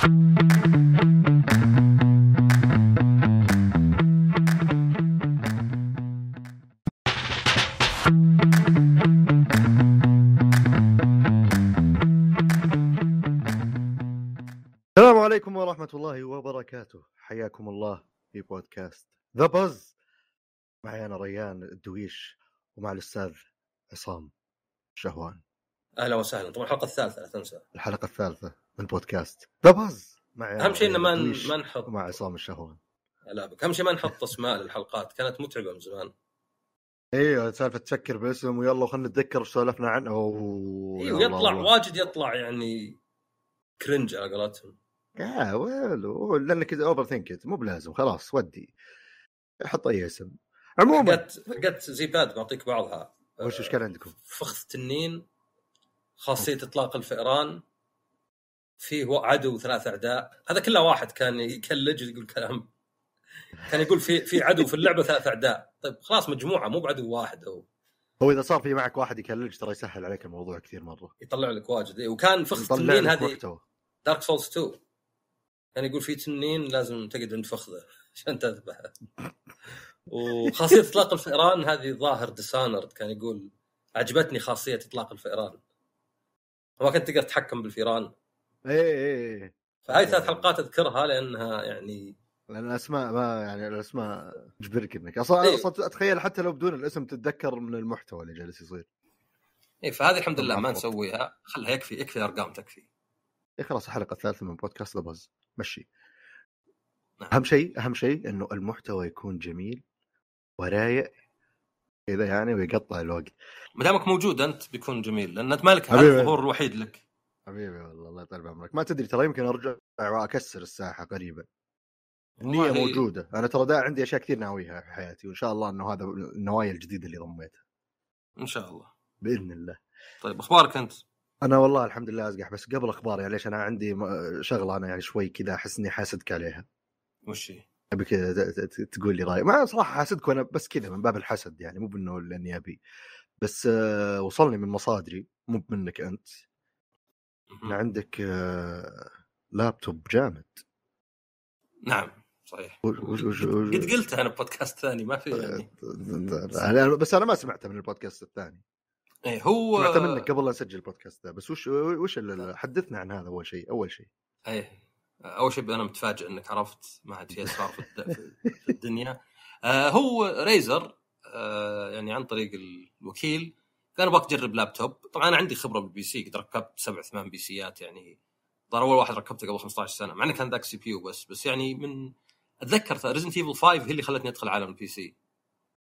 السلام عليكم ورحمة الله وبركاته حياكم الله في بودكاست ذا بز معي أنا ريان الدويش ومع الأستاذ عصام شهوان أهلا وسهلا طبعا الحلقة الثالثة لا تنسى الحلقة الثالثة البودكاست ذا باز مع اهم شيء انه ما ما نحط مع عصام الشهوان لا اهم شيء ما نحط اسماء للحلقات كانت متعبه من زمان ايوه سالفه تفكر باسم ويلا خلينا نتذكر وش سولفنا عنه اوه ايوه يطلع الله. واجد يطلع يعني كرنج على قولتهم يا ويل لانك اوفر ثينك مو بلازم خلاص ودي حط اي اسم عموما قد قد زي باد بعطيك بعضها وش ايش كان عندكم؟ فخذ تنين خاصيه اطلاق الفئران فيه عدو ثلاث اعداء هذا كله واحد كان يكلج يقول كلام كان يقول في في عدو في اللعبه ثلاث اعداء طيب خلاص مجموعه مو بعدو واحد هو هو اذا صار في معك واحد يكلج ترى يسهل عليك الموضوع كثير مره يطلع لك واجد وكان فخ التنين هذه دارك سولز 2 كان يقول في تنين لازم تقعد عند فخذه عشان تذبحه وخاصيه اطلاق الفئران هذه ظاهر ديسانرد كان يقول عجبتني خاصيه اطلاق الفئران ما كنت تقدر تتحكم بالفئران ايه ايه, إيه. فهذه ثلاث حلقات اذكرها لانها يعني لان الاسماء ما يعني الاسماء تجبرك انك اصلا إيه. اصلا اتخيل حتى لو بدون الاسم تتذكر من المحتوى اللي جالس يصير ايه فهذه الحمد لله ما نسويها خلها يكفي يكفي ارقام تكفي إيه خلاص الحلقه الثالثه من بودكاست ذا بز مشي نعم. اهم شيء اهم شيء انه المحتوى يكون جميل ورايق كذا يعني ويقطع الوقت ما دامك موجود انت بيكون جميل لان انت مالك هذا الظهور الوحيد لك حبيبي والله الله يطول بعمرك ما تدري ترى يمكن ارجع واكسر الساحه قريبا النية هي... يعني موجودة أنا ترى دا عندي أشياء كثير ناويها في حياتي وإن شاء الله أنه هذا النوايا الجديدة اللي ضميتها إن شاء الله بإذن الله طيب أخبارك أنت؟ أنا والله الحمد لله أزقح بس قبل أخباري ليش أنا عندي شغلة أنا يعني شوي كذا أحس إني حاسدك عليها وش هي؟ أبي كذا تقول لي رأي ما صراحة حاسدك وأنا بس كذا من باب الحسد يعني مو بأنه لأني أبي بس آه، وصلني من مصادري مو منك أنت عندك آه، لابتوب جامد نعم صحيح وش وش قد قلتها انا بودكاست ثاني ما في يعني بس انا ما سمعته من البودكاست الثاني ايه هو سمعته منك قبل لا اسجل البودكاست ده بس وش وش حدثنا عن هذا اول شيء اول شيء ايه اول شيء انا متفاجئ انك عرفت ما عاد في اسرار في الدنيا آه، هو ريزر آه، يعني عن طريق الوكيل انا ابغاك تجرب لابتوب طبعا انا عندي خبره بالبي سي قد ركبت سبع ثمان بي سيات يعني ظهر اول واحد ركبته قبل 15 سنه مع انه كان ذاك سي بي يو بس بس يعني من اتذكر ريزنت ايفل 5 هي اللي خلتني ادخل عالم البي سي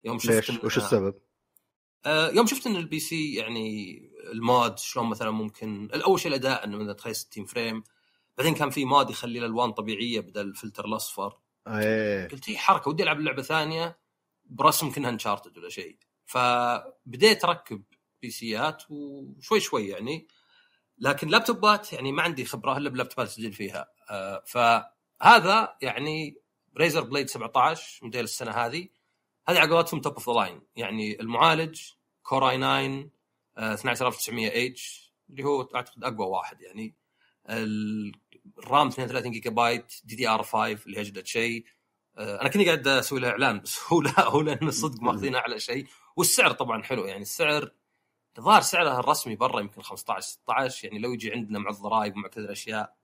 يوم شفت ليش؟ وش السبب؟ آه يوم شفت ان البي سي يعني المود شلون مثلا ممكن اول شيء الاداء انه مثلا تخيل 60 فريم بعدين كان في مود يخلي الالوان طبيعيه بدل الفلتر الاصفر آه، أيه. قلت هي إيه، حركه ودي العب لعبه ثانيه برسم كانها انشارتد ولا شيء فبديت اركب بي سيات وشوي شوي يعني لكن لابتوبات يعني ما عندي خبره الا بلابتوبات اسجل فيها آه فهذا يعني ريزر بليد 17 موديل السنه هذه هذه على قولتهم توب اوف ذا لاين يعني المعالج كور اي 9 12900 اتش اللي هو اعتقد اقوى واحد يعني الرام 32 جيجا بايت دي دي ار 5 اللي اجدد شيء آه، انا كني قاعد اسوي له اعلان بس هو لا هو لان الصدق ماخذين اعلى شيء والسعر طبعا حلو يعني السعر الظاهر سعرها الرسمي برا يمكن 15 16 يعني لو يجي عندنا مع الضرائب ومع كذا الاشياء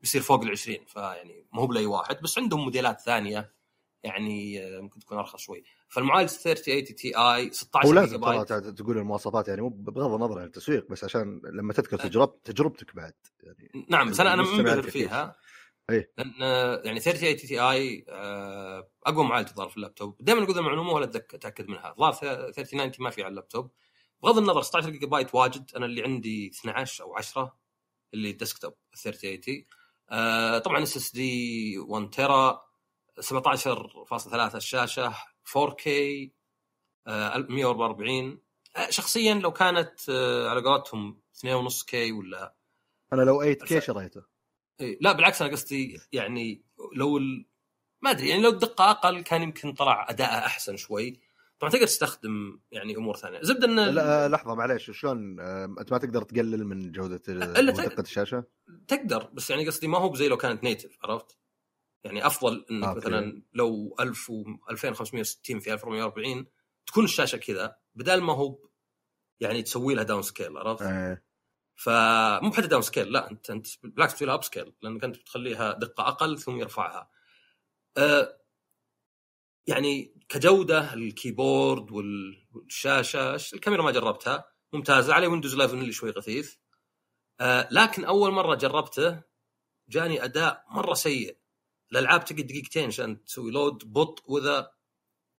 بيصير فوق ال 20 فيعني ما هو بلاي واحد بس عندهم موديلات ثانيه يعني آه، ممكن تكون ارخص شوي فالمعالج 38 تي اي 16 ولازم تقول المواصفات يعني مو بغض النظر عن التسويق بس عشان لما تذكر أه. تجرب تجربتك بعد يعني نعم بس انا انا مبهر فيها اي لان آه، يعني 38 تي اي اقوى معالج ظهر في اللابتوب دائما اقول المعلومه ولا اتاكد منها الظاهر 39 ما في على اللابتوب بغض النظر 16 جيجا بايت واجد انا اللي عندي 12 او 10 اللي ديسكتوب 3080 آه، طبعا اس اس دي 1 تيرا 17.3 الشاشه 4K 144 آه، آه، شخصيا لو كانت على قولتهم 2.5K ولا انا لو 8K شريته إيه، لا بالعكس انا قصدي يعني لو ما ادري يعني لو الدقه اقل كان يمكن طلع اداءه احسن شوي طبعا تقدر تستخدم يعني امور ثانيه زبد ان لا لحظه معليش شلون آه، انت ما تقدر تقلل من جوده دقه الشاشه؟ تقدر بس يعني قصدي ما هو زي لو كانت نيتف عرفت؟ يعني افضل انك آه مثلا فيه. لو 1000 و 2560 في 1440 تكون الشاشه كذا بدل ما هو يعني تسوي لها داون سكيل عرفت؟ آه. فمو حتى داون سكيل لا انت انت بالعكس تسوي لها اب سكيل لانك انت بتخليها دقه اقل ثم يرفعها. أه يعني كجوده الكيبورد والشاشه الكاميرا ما جربتها ممتازه عليه ويندوز 11 اللي شوي غثيث آه لكن اول مره جربته جاني اداء مره سيء الالعاب تقعد دقيقتين عشان تسوي لود بطء وذا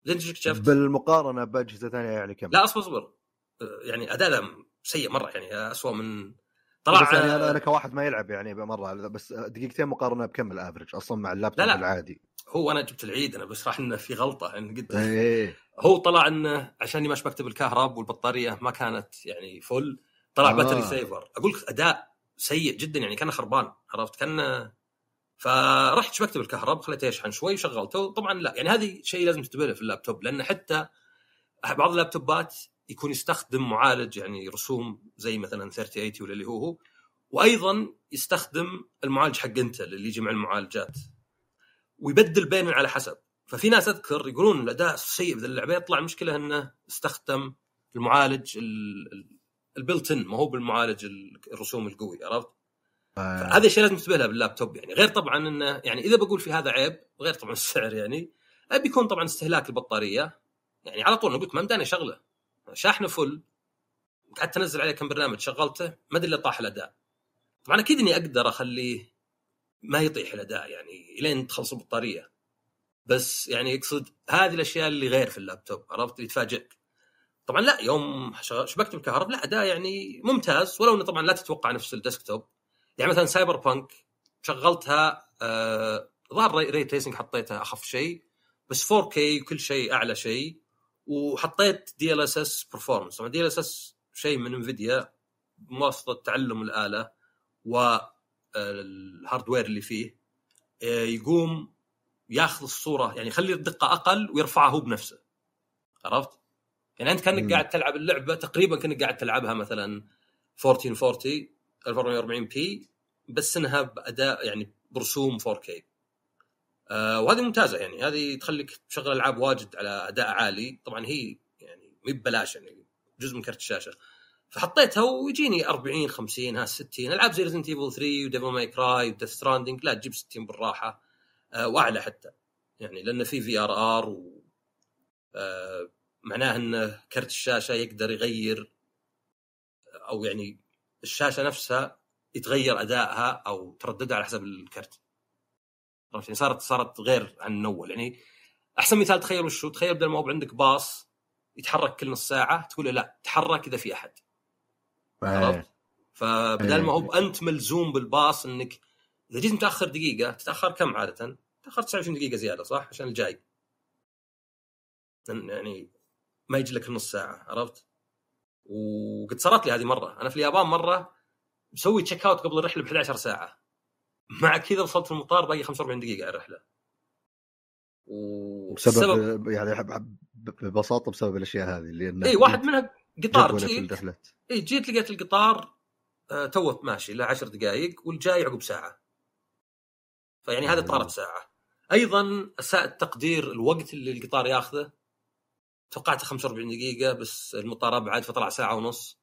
زين شفت بالمقارنه باجهزه ثانيه يعني كم لا اصبر اصبر آه، يعني اداء سيء مره يعني اسوء من طلع بس يعني انا كواحد ما يلعب يعني مره بس دقيقتين مقارنه بكم الافرج اصلا مع اللابتوب لا لا. العادي هو انا جبت العيد انا بس راح انه في غلطه ان قد إيه، إيه، إيه. هو طلع انه عشان ما مكتب الكهرب والبطاريه ما كانت يعني فل طلع آه. باتري سيفر اقول لك اداء سيء جدا يعني كان خربان عرفت كان فرحت مكتب الكهرب خليته يشحن شوي وشغلته طبعا لا يعني هذه شيء لازم تنتبه له في اللابتوب لان حتى بعض اللابتوبات يكون يستخدم معالج يعني رسوم زي مثلا 3080 ولا اللي هو هو وايضا يستخدم المعالج حق انتل اللي يجمع المعالجات ويبدل بين على حسب ففي ناس اذكر يقولون الاداء سيء بذي اللعبه يطلع المشكله انه استخدم المعالج البلتن ما هو بالمعالج الرسوم القوي عرفت؟ آه. هذه الشيء لازم تنتبه لها باللابتوب يعني غير طبعا انه يعني اذا بقول في هذا عيب غير طبعا السعر يعني بيكون طبعا استهلاك البطاريه يعني على طول انا قلت ما مداني شغله شاحنه فل قعدت انزل عليه كم برنامج شغلته ما ادري الا طاح الاداء طبعا اكيد اني اقدر اخليه ما يطيح الاداء يعني الين تخلص البطاريه بس يعني اقصد هذه الاشياء اللي غير في اللابتوب عرفت اللي تفاجئك طبعا لا يوم شبكت الكهرب لا اداء يعني ممتاز ولو انه طبعا لا تتوقع نفس الديسكتوب يعني مثلا سايبر بانك شغلتها آه ظهر ري تريسنج حطيتها اخف شيء بس 4K وكل شيء اعلى شيء وحطيت دي ال اس اس برفورمس طبعا دي ال اس اس شيء من انفيديا بواسطه تعلم الاله والهاردوير آه، اللي فيه آه، يقوم ياخذ الصوره يعني يخلي الدقه اقل ويرفعها هو بنفسه عرفت؟ يعني انت كانك قاعد تلعب اللعبه تقريبا كانك قاعد تلعبها مثلا 1440 1440 بي بس انها باداء يعني برسوم 4K آه، وهذه ممتازه يعني هذه تخليك تشغل العاب واجد على اداء عالي طبعا هي يعني مي ببلاش يعني جزء من كرت الشاشه فحطيتها ويجيني 40 50 ها 60 العاب زي ريزنت ايفل 3 وديفل ماي كراي وديث ستراندنج لا تجيب 60 بالراحه آه واعلى حتى يعني لان في في ار ار و آه، معناه ان كرت الشاشه يقدر يغير او يعني الشاشه نفسها يتغير ادائها او ترددها على حسب الكرت عرفت يعني صارت صارت غير عن الاول يعني احسن مثال تخيل وشو تخيل بدل ما هو عندك باص يتحرك كل نص ساعه تقول له لا تحرك اذا في احد عرفت إيه. فبدل ما هو إيه. انت ملزوم بالباص انك اذا جيت متاخر دقيقه تتاخر كم عاده؟ تاخر 29 دقيقه زياده صح عشان الجاي يعني ما يجي لك نص ساعه عرفت؟ وقد صارت لي هذه مره انا في اليابان مره مسوي تشيك اوت قبل الرحله ب 11 ساعه مع كذا وصلت المطار باقي 45 دقيقه الرحله وسبب بسبب يعني ببساطه بسبب الاشياء هذه اللي انه اي واحد منها قطار جيت اي جيت لقيت القطار آه توه ماشي له 10 دقائق والجاي عقب ساعه فيعني هذه طارت ساعه ايضا اساء التقدير الوقت اللي القطار ياخذه توقعت 45 دقيقه بس المطار ابعد فطلع ساعه ونص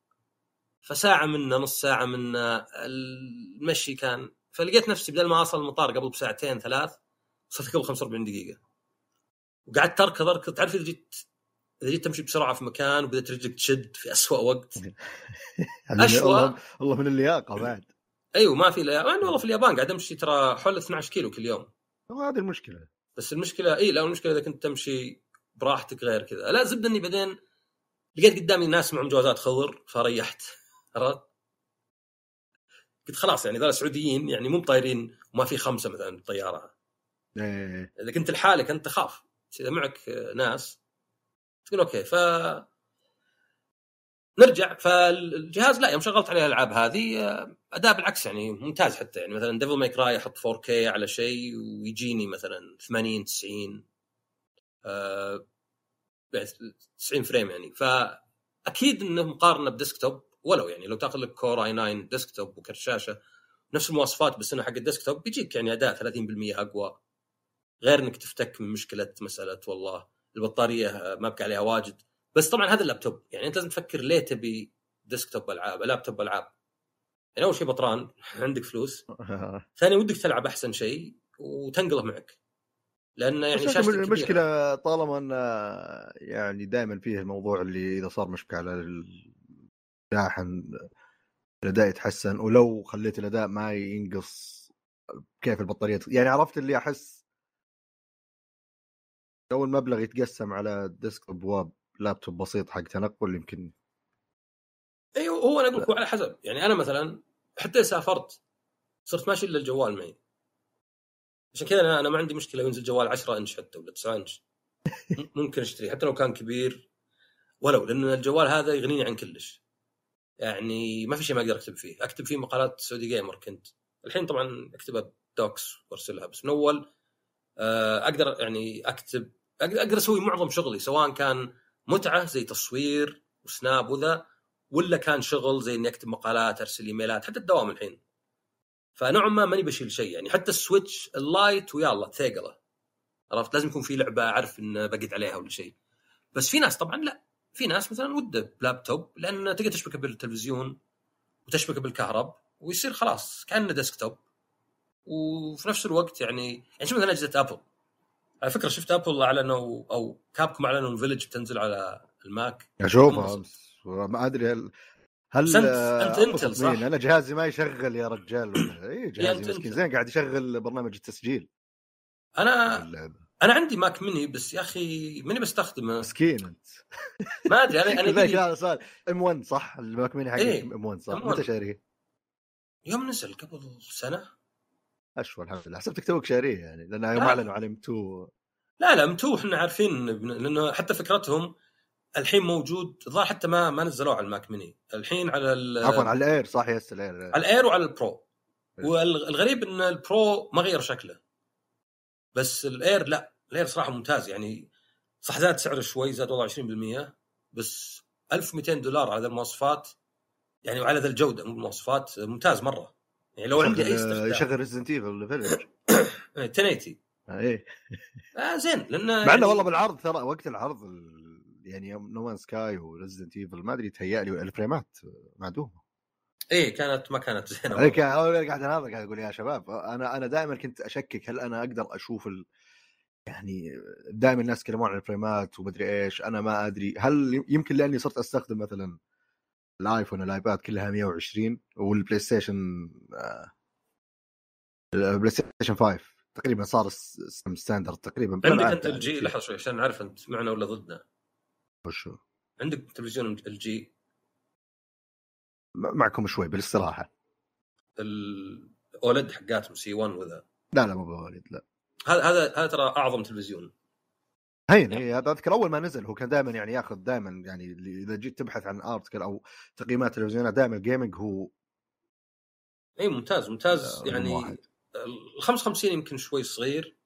فساعه منا نص ساعه منا المشي كان فلقيت نفسي بدل ما اوصل المطار قبل بساعتين ثلاث وصلت قبل 45 دقيقه وقعدت اركض اركض تعرف اذا جيت اذا جيت تمشي بسرعه في مكان وبدات رجلك تشد في أسوأ وقت اشوى والله من اللياقه بعد ايوه ما في لياقه انا والله في اليابان قاعد امشي ترى حول 12 كيلو كل يوم هذه المشكله بس المشكله اي لا المشكله اذا كنت تمشي براحتك غير كذا لا زبد اني بعدين لقيت قدامي ناس معهم جوازات خضر فريحت عرفت؟ قلت خلاص يعني ذول سعوديين يعني مو طايرين وما في خمسه مثلا بالطياره ايه اذا كنت لحالك انت تخاف بس اذا معك ناس تقول اوكي ف نرجع فالجهاز لا يوم شغلت عليه الالعاب هذه اداء بالعكس يعني ممتاز حتى يعني مثلا ديفل ميك راي احط 4K على شيء ويجيني مثلا 80 90 90 فريم يعني فاكيد انه مقارنه بديسكتوب ولو يعني لو تاخذ لك كور اي 9 ديسكتوب وكرت شاشه نفس المواصفات بس انه حق الديسكتوب بيجيك يعني اداء 30% اقوى غير انك تفتك من مشكله مساله والله البطاريه ما بقى عليها واجد بس طبعا هذا اللابتوب يعني انت لازم تفكر ليه تبي ديسكتوب العاب لابتوب العاب يعني اول شيء بطران عندك فلوس ثاني ودك تلعب احسن شيء وتنقله معك لانه يعني شاشتك المشكله طالما ان يعني دائما فيه الموضوع اللي اذا صار مشكله على شاحن الاداء يتحسن ولو خليت الاداء ما ينقص كيف البطاريه يعني عرفت اللي احس لو المبلغ يتقسم على ديسك ابواب لابتوب بسيط حق تنقل يمكن ايوه هو انا اقول على حسب يعني انا مثلا حتى سافرت صرت ماشي الا الجوال معي عشان كذا انا انا ما عندي مشكله ينزل جوال 10 انش حتى ولا 9 انش ممكن اشتري حتى لو كان كبير ولو لان الجوال هذا يغنيني عن كلش يعني ما في شيء ما اقدر اكتب فيه اكتب فيه مقالات سعودي جيمر كنت الحين طبعا اكتبها بدوكس وارسلها بس من اول آه، اقدر يعني اكتب اقدر اسوي معظم شغلي سواء كان متعه زي تصوير وسناب وذا ولا كان شغل زي اني اكتب مقالات ارسل ايميلات حتى الدوام الحين فنوعا ما ماني بشيل شيء يعني حتى السويتش اللايت ويلا ثقله عرفت لازم يكون في لعبه اعرف ان بقيت عليها ولا شيء بس في ناس طبعا لا في ناس مثلا وده لابتوب لان تقدر تشبكه بالتلفزيون وتشبكه بالكهرب ويصير خلاص كانه ديسكتوب وفي نفس الوقت يعني يعني شوف مثلا اجهزه ابل على فكره شفت ابل اعلنوا او كابكم اعلنوا الفيلج بتنزل على الماك اشوفها امس ما ادري هل هل انت انتل آه، صح؟ انا جهازي ما يشغل يا رجال اي جهازي مسكين زين قاعد يشغل برنامج التسجيل انا اللعبة. انا عندي ماك ميني بس يا اخي ماني بستخدمه مسكين انت ما ادري انا انا لا سؤال ام 1 صح الماك ميني حقي إيه، ام 1 صح متى شاريه؟ يوم نزل قبل سنه اشهر الحمد لله حسبتك توك شاريه يعني لان يوم اعلنوا عن ام 2 لا لا ام 2 احنا عارفين لانه حتى فكرتهم الحين موجود الظاهر حتى ما ما نزلوه على الماك ميني الحين على عفوا على الاير صح يس الاير على الاير وعلى البرو إيه. والغريب ان البرو ما غير شكله بس الاير لا الاير صراحه ممتاز يعني صح زاد سعره شوي زاد والله 20% بس 1200 دولار على المواصفات يعني وعلى ذا الجوده من المواصفات ممتاز مره يعني لو عندي اي استخدام يشغل ريزنت ايفل فيلج 1080 ايه, آه، إيه. آه، زين لان مع انه يعني والله بالعرض ترى وقت العرض يعني نو مان سكاي وريزدنت ايفل ما ادري تهيأ لي الفريمات معدومه ايه كانت ما كانت زينه اي اول قاعد اناظر قاعد اقول يا شباب انا انا دائما كنت اشكك هل انا اقدر اشوف ال... يعني دائما الناس يتكلمون عن الفريمات ومدري ايش انا ما ادري هل يمكن لاني صرت استخدم مثلا الايفون والايباد كلها 120 والبلاي ستيشن البلاي آه، ستيشن 5 تقريبا صار ستاندرد تقريبا عندك انت الجي يعني لحظه شوي عشان نعرف انت معنا ولا ضدنا وشو؟ عندك تلفزيون الجي معكم شوي بالاستراحه الاولد حقاتهم سي 1 وذا لا لا مو باولد لا هذا هذا هذا ترى اعظم تلفزيون هي يعني. هذا اذكر اول ما نزل هو كان دائما يعني ياخذ دائما يعني اذا جيت تبحث عن ارتكل او تقييمات تلفزيونات دائما الجيمنج هو اي ممتاز ممتاز آه، يعني ال 55 يمكن شوي صغير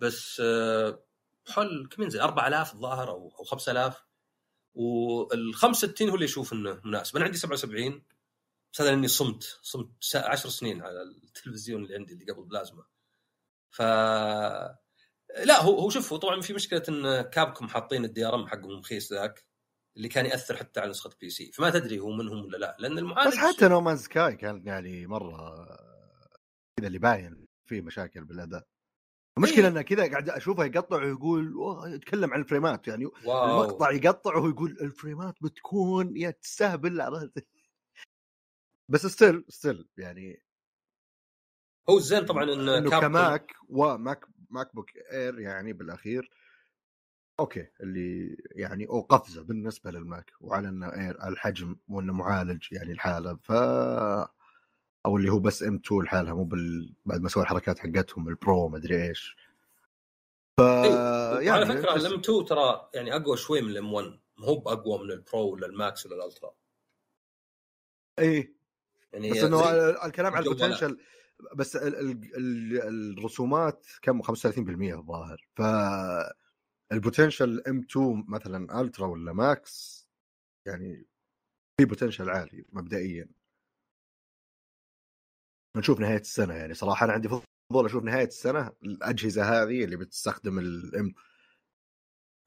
بس آه، حول كم ينزل 4000 الظاهر او 5000 وال 65 هو اللي اشوف انه مناسب انا عندي 77 بس هذا لاني صمت صمت 10 سنين على التلفزيون اللي عندي اللي قبل بلازما ف لا هو هو شوف طبعا في مشكله ان كابكم حاطين الدي ار ام حقهم رخيص ذاك اللي كان ياثر حتى على نسخه بي سي فما تدري هو منهم ولا لا لان المعالج بس حتى نومان سكاي كان يعني مره كذا اللي باين فيه مشاكل بالاداء المشكله إيه. انه كذا قاعد اشوفه يقطع ويقول يتكلم عن الفريمات يعني واو. المقطع يقطع ويقول الفريمات بتكون يا تستهبل بس ستيل ستيل يعني هو الزين طبعا ان انه كماك وماك ماك بوك اير يعني بالاخير اوكي اللي يعني او قفزه بالنسبه للماك وعلى انه اير الحجم وانه معالج يعني الحاله ف او اللي هو بس ام 2 لحالها مو بال... بعد ما سوى الحركات حقتهم البرو ما ادري ايش ف إيه، يعني على فكره الام 2 ترى يعني اقوى شوي من الام 1 ما هو باقوى من البرو ولا الماكس ولا الالترا اي يعني بس انه الكلام على البوتنشل بس ال ال ال الرسومات كم 35% الظاهر ف البوتنشل ام 2 مثلا الترا ولا ماكس يعني في بوتنشل عالي مبدئيا نشوف نهايه السنه يعني صراحه انا عندي فضول اشوف نهايه السنه الاجهزه هذه اللي بتستخدم الام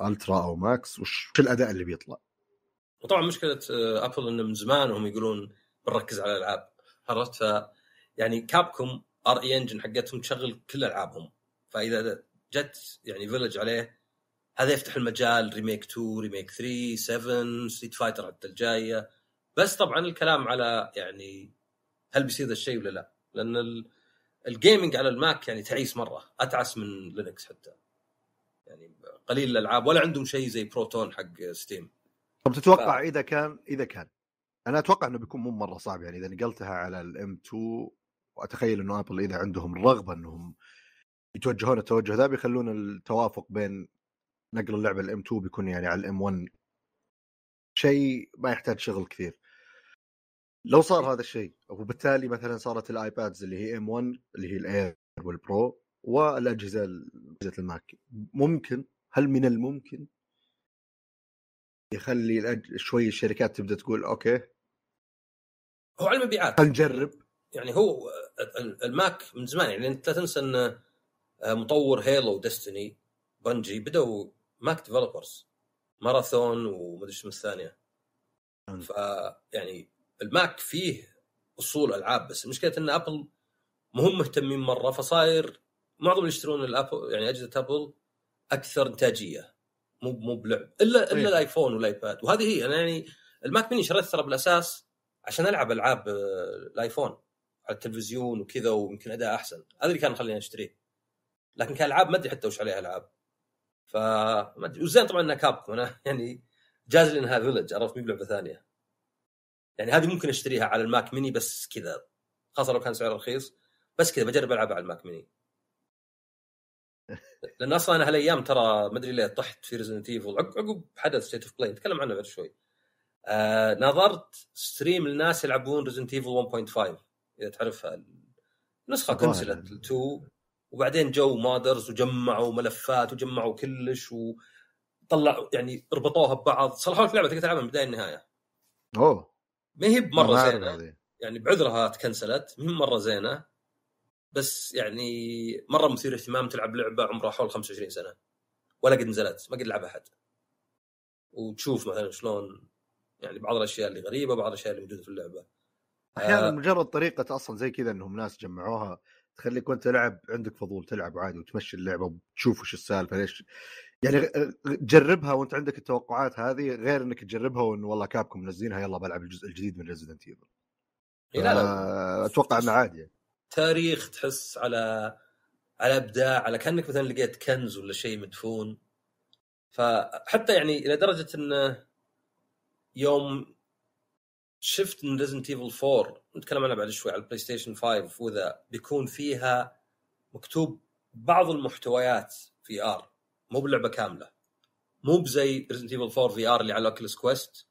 الترا او ماكس وش الاداء اللي بيطلع وطبعا مشكله ابل آه، انه من زمان وهم يقولون بنركز على الالعاب عرفت يعني كابكم ار اي انجن حقتهم تشغل كل العابهم فاذا جت يعني فيلج عليه هذا يفتح المجال ريميك 2 ريميك 3 7 ستيت فايتر حتى الجايه بس طبعا الكلام على يعني هل بيصير ذا الشيء ولا لا؟ لان الجيمنج على الماك يعني تعيس مره اتعس من لينكس حتى يعني قليل الالعاب ولا عندهم شيء زي بروتون حق ستيم طب تتوقع ف... اذا كان اذا كان انا اتوقع انه بيكون مو مره صعب يعني اذا نقلتها على الام 2 واتخيل انه ابل اذا عندهم الرغبه انهم يتوجهون التوجه ذا بيخلون التوافق بين نقل اللعبه الام 2 بيكون يعني على الام 1 شيء ما يحتاج شغل كثير لو صار إيه. هذا الشيء وبالتالي مثلا صارت الايبادز اللي هي ام 1 اللي هي الاير والبرو والاجهزه اجهزه الماك ممكن هل من الممكن يخلي الأج... شوي الشركات تبدا تقول اوكي هو على المبيعات نجرب يعني هو الماك من زمان يعني انت لا تنسى ان آه، مطور هيلو ديستني بنجي بدأوا ماك ديفلوبرز ماراثون ومدري شو الثانيه نعم. ف يعني الماك فيه اصول العاب بس المشكله ان ابل مهم مهتمين مره فصاير معظم اللي يشترون الابل يعني اجهزه ابل اكثر انتاجيه مو مو بلعب الا الا طيب. الايفون والايباد وهذه هي انا يعني الماك ميني شريت ترى بالاساس عشان العب العاب آه، الايفون على التلفزيون وكذا ويمكن اداء احسن هذا اللي كان خليني اشتريه لكن كالعاب ما ادري حتى وش عليها العاب فما ادري وزين طبعا انها كابكم انا يعني جاز لي انها فيلج عرفت مي بلعبه ثانيه يعني هذه ممكن اشتريها على الماك ميني بس كذا خاصه لو كان سعرها رخيص بس كذا بجرب العبها على الماك ميني لان اصلا انا هالايام ترى ما ادري ليه طحت في ريزنت ايفل عقب حدث ستيت اوف بلاي نتكلم عنه بعد شوي آه نظرت ستريم لناس يلعبون ريزنت ايفل 1.5 اذا تعرفها نسخه كنسلت 2 وبعدين جو مادرز وجمعوا ملفات وجمعوا كلش وطلعوا يعني ربطوها ببعض صلحوا لك لعبه تقدر تلعبها من البدايه للنهايه اوه ما هي بمره زينه يعني بعذرها تكنسلت ما هي مره زينه بس يعني مره مثير اهتمام تلعب لعبه عمرها حول 25 سنه ولا قد نزلت ما قد لعبها احد وتشوف مثلا شلون يعني بعض الاشياء اللي غريبه بعض الاشياء اللي موجوده في اللعبه احيانا آه مجرد طريقه اصلا زي كذا انهم ناس جمعوها تخليك وانت تلعب عندك فضول تلعب عادي وتمشي اللعبه وتشوف وش السالفه ليش يعني جربها وانت عندك التوقعات هذه غير انك تجربها وان والله كابكم منزلينها يلا بلعب الجزء الجديد من ريزدنت ايفل لا لا اتوقع انه عادي يعني. تاريخ تحس على على ابداع على كانك مثلا لقيت كنز ولا شيء مدفون فحتى يعني الى درجه انه يوم شفت ان ريزنت ايفل 4 نتكلم عنها بعد شوي على البلاي ستيشن 5 وذا بيكون فيها مكتوب بعض المحتويات في ار مو بلعبه كامله مو بزي ريزنت ايفل 4 في ار اللي على اوكلس كويست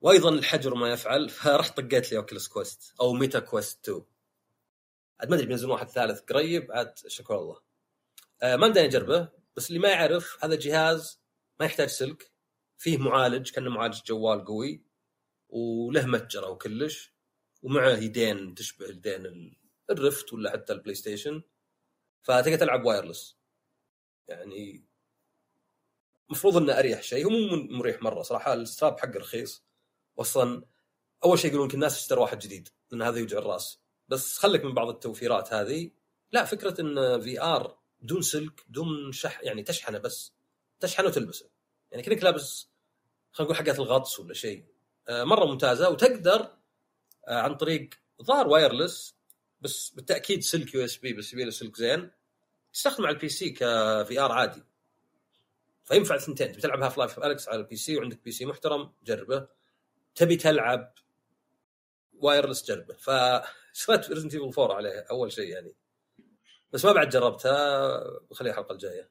وايضا الحجر ما يفعل فرحت طقيت لي اوكلس كويست او ميتا كويست 2 عاد ما ادري بينزلون واحد ثالث قريب عاد شكر الله آه ما مداني اجربه بس اللي ما يعرف هذا جهاز ما يحتاج سلك فيه معالج كانه معالج جوال قوي وله متجر او كلش ومعه يدين تشبه يدين الرفت ولا حتى البلاي ستيشن فتقدر تلعب وايرلس يعني المفروض انه اريح شيء هو مو مريح مره صراحه الستاب حقه رخيص اصلا اول شيء يقولون الناس تشتري واحد جديد لان هذا يوجع الراس بس خليك من بعض التوفيرات هذه لا فكره ان في ار بدون سلك بدون شح يعني تشحنه بس تشحنه وتلبسه يعني كانك لابس خلينا نقول حقات الغطس ولا شيء آه، مره ممتازه وتقدر آه، عن طريق ظهر وايرلس بس بالتاكيد سلك يو اس بي بس يبي سلك زين تستخدم على البي سي كفي ار عادي فينفع الثنتين تبي تلعب هاف لايف اليكس على البي سي وعندك بي سي محترم جربه تبي تلعب وايرلس جربه فشريت ريزنت ايفل 4 عليه اول شيء يعني بس ما بعد جربتها خليها الحلقه الجايه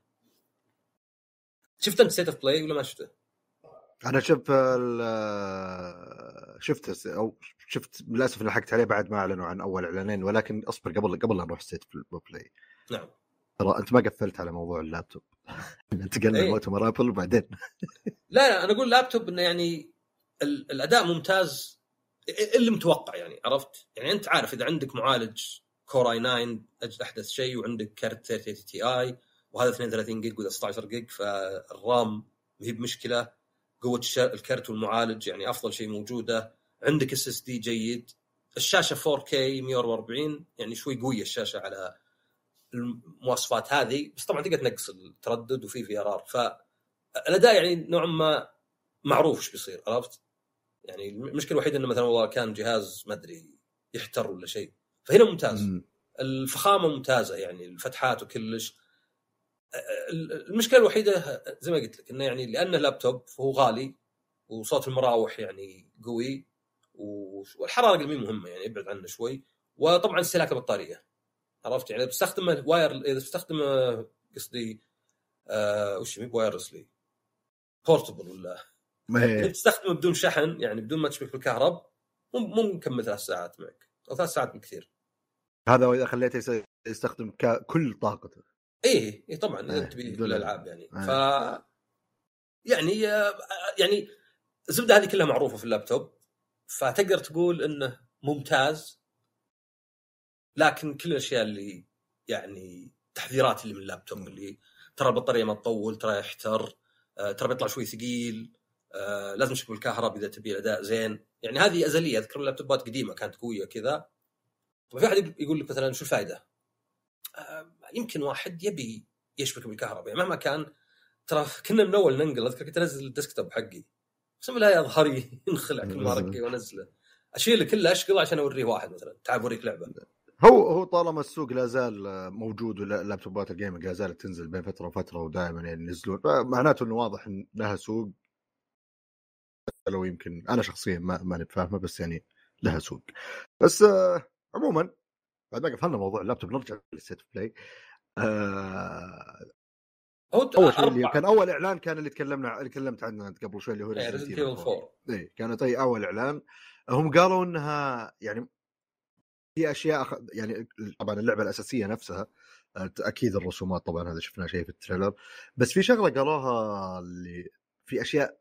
شفت انت ستيت اوف بلاي ولا ما شفته؟ انا شفت آه، شفت او شفت للاسف لحقت عليه بعد ما اعلنوا عن اول اعلانين ولكن اصبر قبل قبل لا نروح ستيت اوف بلاي نعم ترى انت ما قفلت على موضوع اللابتوب انت قلنا إيه؟ مؤتمر ابل وبعدين لا لا انا اقول لابتوب انه يعني الاداء ممتاز اللي متوقع يعني عرفت؟ يعني انت عارف اذا عندك معالج كور اي 9 احدث شيء وعندك كارت 30 تي اي وهذا 32 جيج ولا 16 جيج فالرام ما هي بمشكله قوه الكرت والمعالج يعني افضل شيء موجوده عندك اس اس دي جيد الشاشه 4K 140 يعني شوي قويه الشاشه على المواصفات هذه بس طبعا تقدر تنقص التردد وفي في ار ف فالاداء يعني نوعا ما معروف ايش بيصير عرفت؟ يعني المشكله الوحيده انه مثلا والله كان جهاز ما ادري يحتر ولا شيء فهنا ممتاز مم. الفخامه ممتازه يعني الفتحات وكلش المشكله الوحيده زي ما قلت لك انه يعني لانه لابتوب فهو غالي وصوت المراوح يعني قوي والحراره قليل مهمه يعني ابعد عنه شوي وطبعا استهلاك البطاريه عرفت يعني بستخدم واير اذا بستخدم قصدي آه وش مي وايرلسلي بورتبل ولا ما تستخدمه بدون شحن يعني بدون ما تشبك بالكهرب مو مكمل ثلاث ساعات معك او ثلاث ساعات بالكثير هذا واذا خليته يستخدم كل طاقته ايه ايه طبعا اذا إيه، تبي الالعاب يعني إيه. ف يعني آه، يعني الزبده هذه كلها معروفه في اللابتوب فتقدر تقول انه ممتاز لكن كل الاشياء اللي يعني تحذيرات اللي من اللابتوب اللي ترى البطاريه ما تطول ترى يحتر آه، ترى بيطلع شوي ثقيل آه، لازم تشبك بالكهرب اذا تبي الاداء زين يعني هذه ازليه اذكر اللابتوبات قديمه كانت قويه كذا طيب في احد يقول لك مثلا شو الفائده؟ آه، يمكن واحد يبي يشبك بالكهرباء يعني مهما كان ترى كنا من اول ننقل اذكر كنت انزل الديسكتوب حقي اقسم بالله يا ظهري ينخلع كل ما ارقي وانزله اشيله كله اشقله عشان اوريه واحد مثلا تعال اوريك لعبه هو هو طالما السوق لا زال موجود واللابتوبات الجيمنج لا زالت تنزل بين فتره وفتره ودائما يعني ينزلون فمعناته انه واضح ان لها سوق لو يمكن انا شخصيا ما ماني فاهمه بس يعني لها سوق بس آه، عموما بعد ما قفلنا موضوع اللابتوب نرجع للسيت بلاي آه اول شيء اللي كان اول اعلان كان اللي تكلمنا اللي تكلمت عنه انت قبل شوي اللي هو ريزنت 4 اي كانت اي اول اعلان هم قالوا انها يعني في اشياء يعني طبعا اللعبه الاساسيه نفسها آه، اكيد الرسومات طبعا هذا شفنا شيء في التريلر بس في شغله قالوها اللي في اشياء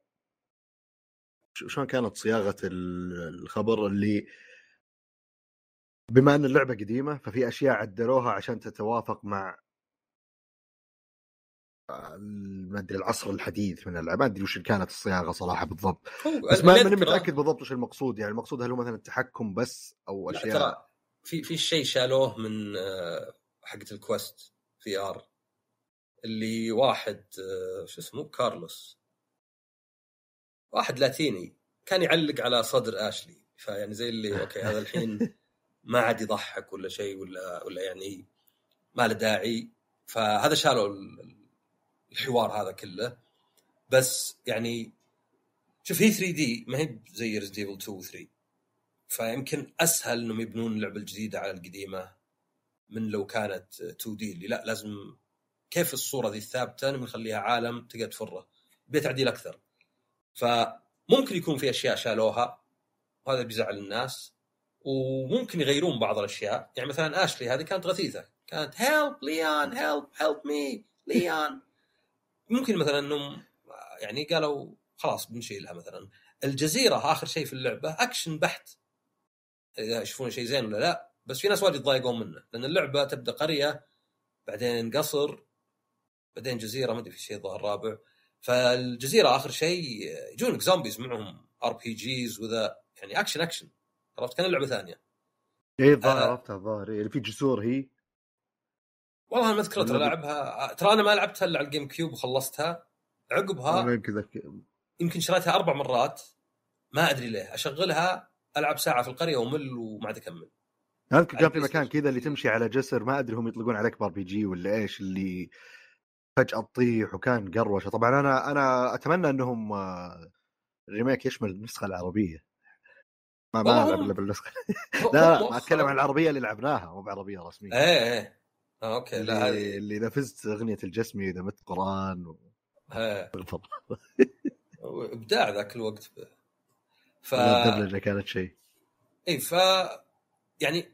شلون كانت صياغه الخبر اللي بما ان اللعبه قديمه ففي اشياء عدلوها عشان تتوافق مع ما ادري العصر الحديث من اللعبه ما ادري وش كانت الصياغه صراحه بالضبط بس ما ماني متاكد بالضبط وش المقصود يعني المقصود هل هو مثلا التحكم بس او اشياء في في شيء شالوه من آه، حقه الكوست في ار اللي واحد آه، شو اسمه كارلوس واحد لاتيني كان يعلق على صدر اشلي فيعني زي اللي اوكي هذا الحين ما عاد يضحك ولا شيء ولا ولا يعني ما له داعي فهذا شالوا الحوار هذا كله بس يعني شوف هي 3 دي ما هي زي ريزد ايفل 2 و 3 فيمكن اسهل انهم يبنون اللعبه الجديده على القديمه من لو كانت 2 دي اللي لا لازم كيف الصوره ذي الثابته نخليها عالم تقعد تفره بتعديل اكثر فممكن يكون في اشياء شالوها وهذا بيزعل الناس وممكن يغيرون بعض الاشياء يعني مثلا اشلي هذه كانت غثيثه كانت هيلب ليان هيلب هيلب مي ليان ممكن مثلا انهم يعني قالوا خلاص بنشيلها مثلا الجزيره اخر شيء في اللعبه اكشن بحت اذا يشوفون شيء زين ولا لا بس في ناس وايد يتضايقون منه لان اللعبه تبدا قريه بعدين قصر بعدين جزيره ما ادري في شيء ظهر رابع فالجزيره اخر شيء يجونك زومبيز معهم ار بي جيز وذا يعني اكشن اكشن عرفت كان لعبه ثانيه اي الظاهر آه. عرفتها الظاهر إيه، اللي في جسور هي والله انا ما اذكر ترى لعبها ترى انا ما لعبتها الا على الجيم كيوب وخلصتها عقبها يمكن شريتها اربع مرات ما ادري ليه اشغلها العب ساعه في القريه ومل وما عاد اكمل اذكر كان في مكان كذا اللي تمشي على جسر ما ادري هم يطلقون عليك بار بي جي ولا ايش اللي فجاه تطيح وكان قروشه طبعا انا انا اتمنى انهم آه، الريميك يشمل النسخه العربيه ما ما الا بالنسخه لا لا اتكلم عن العربيه اللي لعبناها مو بعربيه رسميه ايه ايه, إيه. آه، اوكي اللي لا هذه اللي اذا فزت اغنيه الجسمي اذا مت قران و... إيه. ابداع ذاك الوقت ف الدبلجه كانت شيء اي ف يعني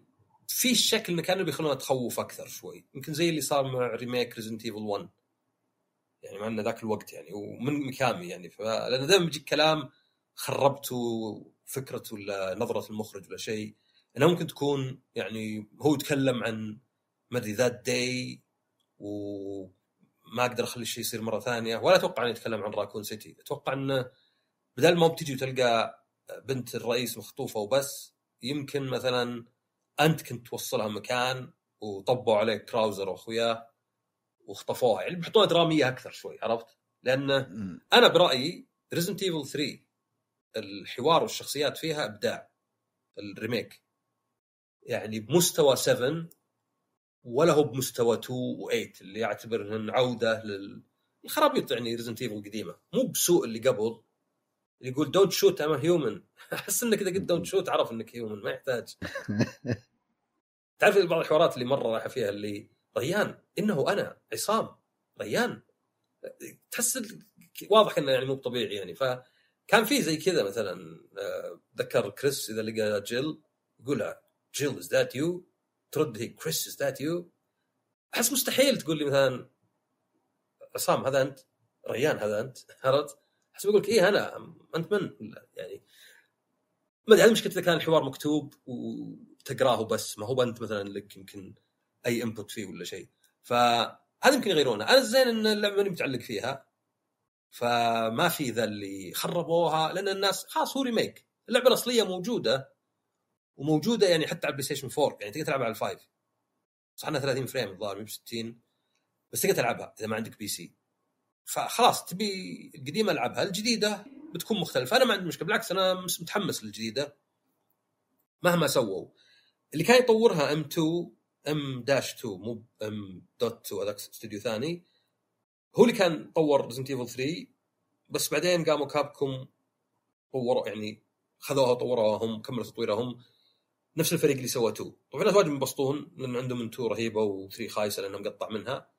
في الشكل كانوا بيخلونا تخوف اكثر شوي يمكن زي اللي صار مع ريميك ريزنت ايفل 1 يعني مع انه ذاك الوقت يعني ومن مكامي يعني فلان دائما بيجيك كلام خربته فكرته ولا نظره المخرج ولا شيء انها ممكن تكون يعني هو يتكلم عن ما ادري ذات داي وما اقدر اخلي الشيء يصير مره ثانيه ولا اتوقع انه يتكلم عن راكون سيتي اتوقع انه بدل ما بتجي وتلقى بنت الرئيس مخطوفه وبس يمكن مثلا انت كنت توصلها مكان وطبوا عليك كراوزر واخوياه وخطفوها يعني بيحطوها دراميه اكثر شوي عرفت؟ لانه انا برايي ريزنت ايفل 3 الحوار والشخصيات فيها ابداع الريميك يعني بمستوى 7 ولا هو بمستوى 2 و8 اللي يعتبر انهن عوده لل الخرابيط يعني ريزنت ايفل القديمه مو بسوء اللي قبل يقول دونت شوت ام هيومن احس انك اذا قلت دونت شوت عرف انك هيومن ما يحتاج تعرف بعض الحوارات اللي مره رايحه فيها اللي ريان انه انا عصام ريان تحس واضح انه يعني مو طبيعي يعني فكان في زي كذا مثلا آه، ذكر كريس اذا لقى جيل يقولها جيل از ذات يو ترد هي كريس از ذات يو احس مستحيل تقول لي مثلا عصام هذا انت ريان هذا انت عرفت بس بقول لك ايه انا انت من يعني ما ادري هذه مشكلته اذا كان الحوار مكتوب وتقراه بس ما هو انت مثلا لك يمكن اي انبوت فيه ولا شيء فهذا يمكن يغيرونه انا الزين ان اللعبه ماني متعلق فيها فما في ذا اللي خربوها لان الناس خلاص هو ريميك اللعبه الاصليه موجوده وموجوده يعني حتى على البلاي ستيشن 4 يعني تقدر تلعبها على الفايف صح انها 30 فريم الظاهر 60 بس تقدر تلعبها اذا ما عندك بي سي فخلاص تبي القديمه العبها الجديده بتكون مختلفه انا ما عندي مشكله بالعكس انا متحمس للجديده مهما سووا اللي كان يطورها ام 2 ام داش 2 مو ام دوت 2 هذاك استوديو ثاني هو اللي كان طور ريزنت ايفل 3 بس بعدين قاموا كابكم طوروا يعني خذوها وطوروها هم كملوا تطويرها هم نفس الفريق اللي سوى 2 طبعا الناس واجد منبسطون لان عندهم 2 رهيبه و3 خايسه لانه مقطع منها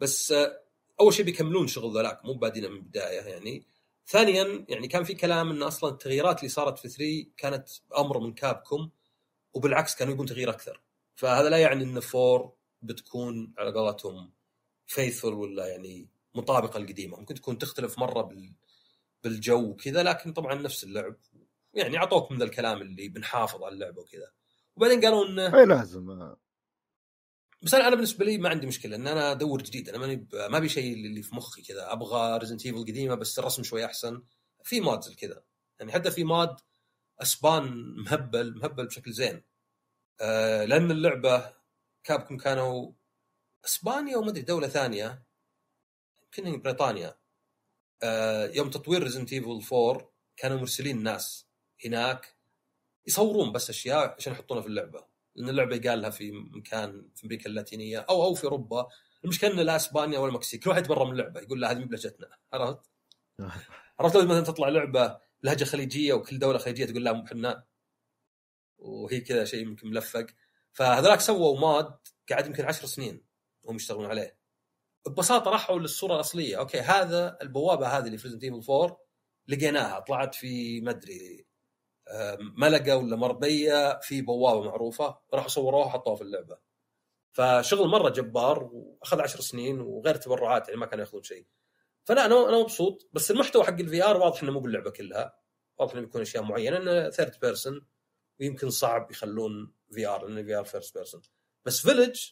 بس آه، اول شيء بيكملون شغل ذولاك مو بادينا من البدايه يعني ثانيا يعني كان في كلام ان اصلا التغييرات اللي صارت في 3 كانت امر من كابكم وبالعكس كانوا يبون تغيير اكثر فهذا لا يعني ان 4 بتكون على قولتهم فيثفول ولا يعني مطابقه القديمه ممكن تكون تختلف مره بال بالجو وكذا لكن طبعا نفس اللعب يعني اعطوك من ذا الكلام اللي بنحافظ على اللعبه وكذا وبعدين قالوا انه اي لازم بس انا انا بالنسبه لي ما عندي مشكله ان انا ادور جديد انا ماني ما ابي شيء اللي في مخي كذا ابغى ريزنت ايفل قديمه بس الرسم شوي احسن في مودز كذا يعني حتى في ماد اسبان مهبل مهبل بشكل زين آه لان اللعبه كابكم كانوا اسبانيا وما ادري دوله ثانيه يمكن بريطانيا آه يوم تطوير ريزنت ايفل 4 كانوا مرسلين ناس هناك يصورون بس اشياء عشان يحطونها في اللعبه لان اللعبه قالها في مكان في امريكا اللاتينيه او او في اوروبا المشكله ان لا اسبانيا ولا المكسيك كل واحد برا من اللعبه يقول لا هذه مو بلهجتنا عرفت؟ عرفت لو مثلا تطلع لعبه لهجه خليجيه وكل دوله خليجيه تقول لا مو احنا وهي كذا شيء يمكن ملفق فهذولاك سووا ماد قعد يمكن عشر سنين وهم يشتغلون عليه ببساطه راحوا للصوره الاصليه اوكي هذا البوابه هذه اللي في ريزنت ايفل 4 لقيناها طلعت في ما ادري ملقا ولا مربيه في بوابه معروفه راحوا صوروها وحطوها في اللعبه فشغل مره جبار واخذ عشر سنين وغير تبرعات يعني ما كانوا ياخذون شيء فلا انا انا مبسوط بس المحتوى حق الفي ار واضح انه مو باللعبه كلها واضح انه بيكون اشياء معينه انه ثيرد بيرسون ويمكن صعب يخلون في ار لان في ار فيرست بيرسون بس فيلج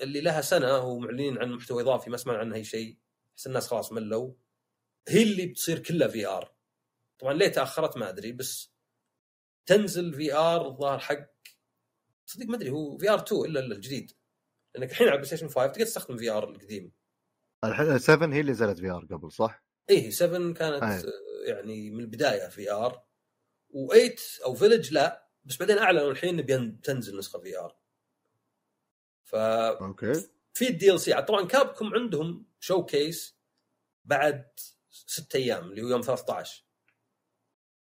اللي لها سنه ومعلنين عن محتوى اضافي ما سمعنا عنه اي شيء احس الناس خلاص ملوا هي اللي بتصير كلها في ار طبعا ليه تاخرت ما ادري بس تنزل في ار الظاهر حق صديق ما ادري هو في ار 2 الا الجديد لانك الحين على بلاي ستيشن 5 تقدر تستخدم في ار القديم الحين 7 هي اللي نزلت في ار قبل صح؟ ايه 7 كانت أيه. يعني من البدايه في ار و8 او فيلج لا بس بعدين اعلنوا الحين بتنزل نسخه في ار ف اوكي في الدي ال سي طبعا كابكم عندهم شو كيس بعد ست ايام اللي هو يوم 13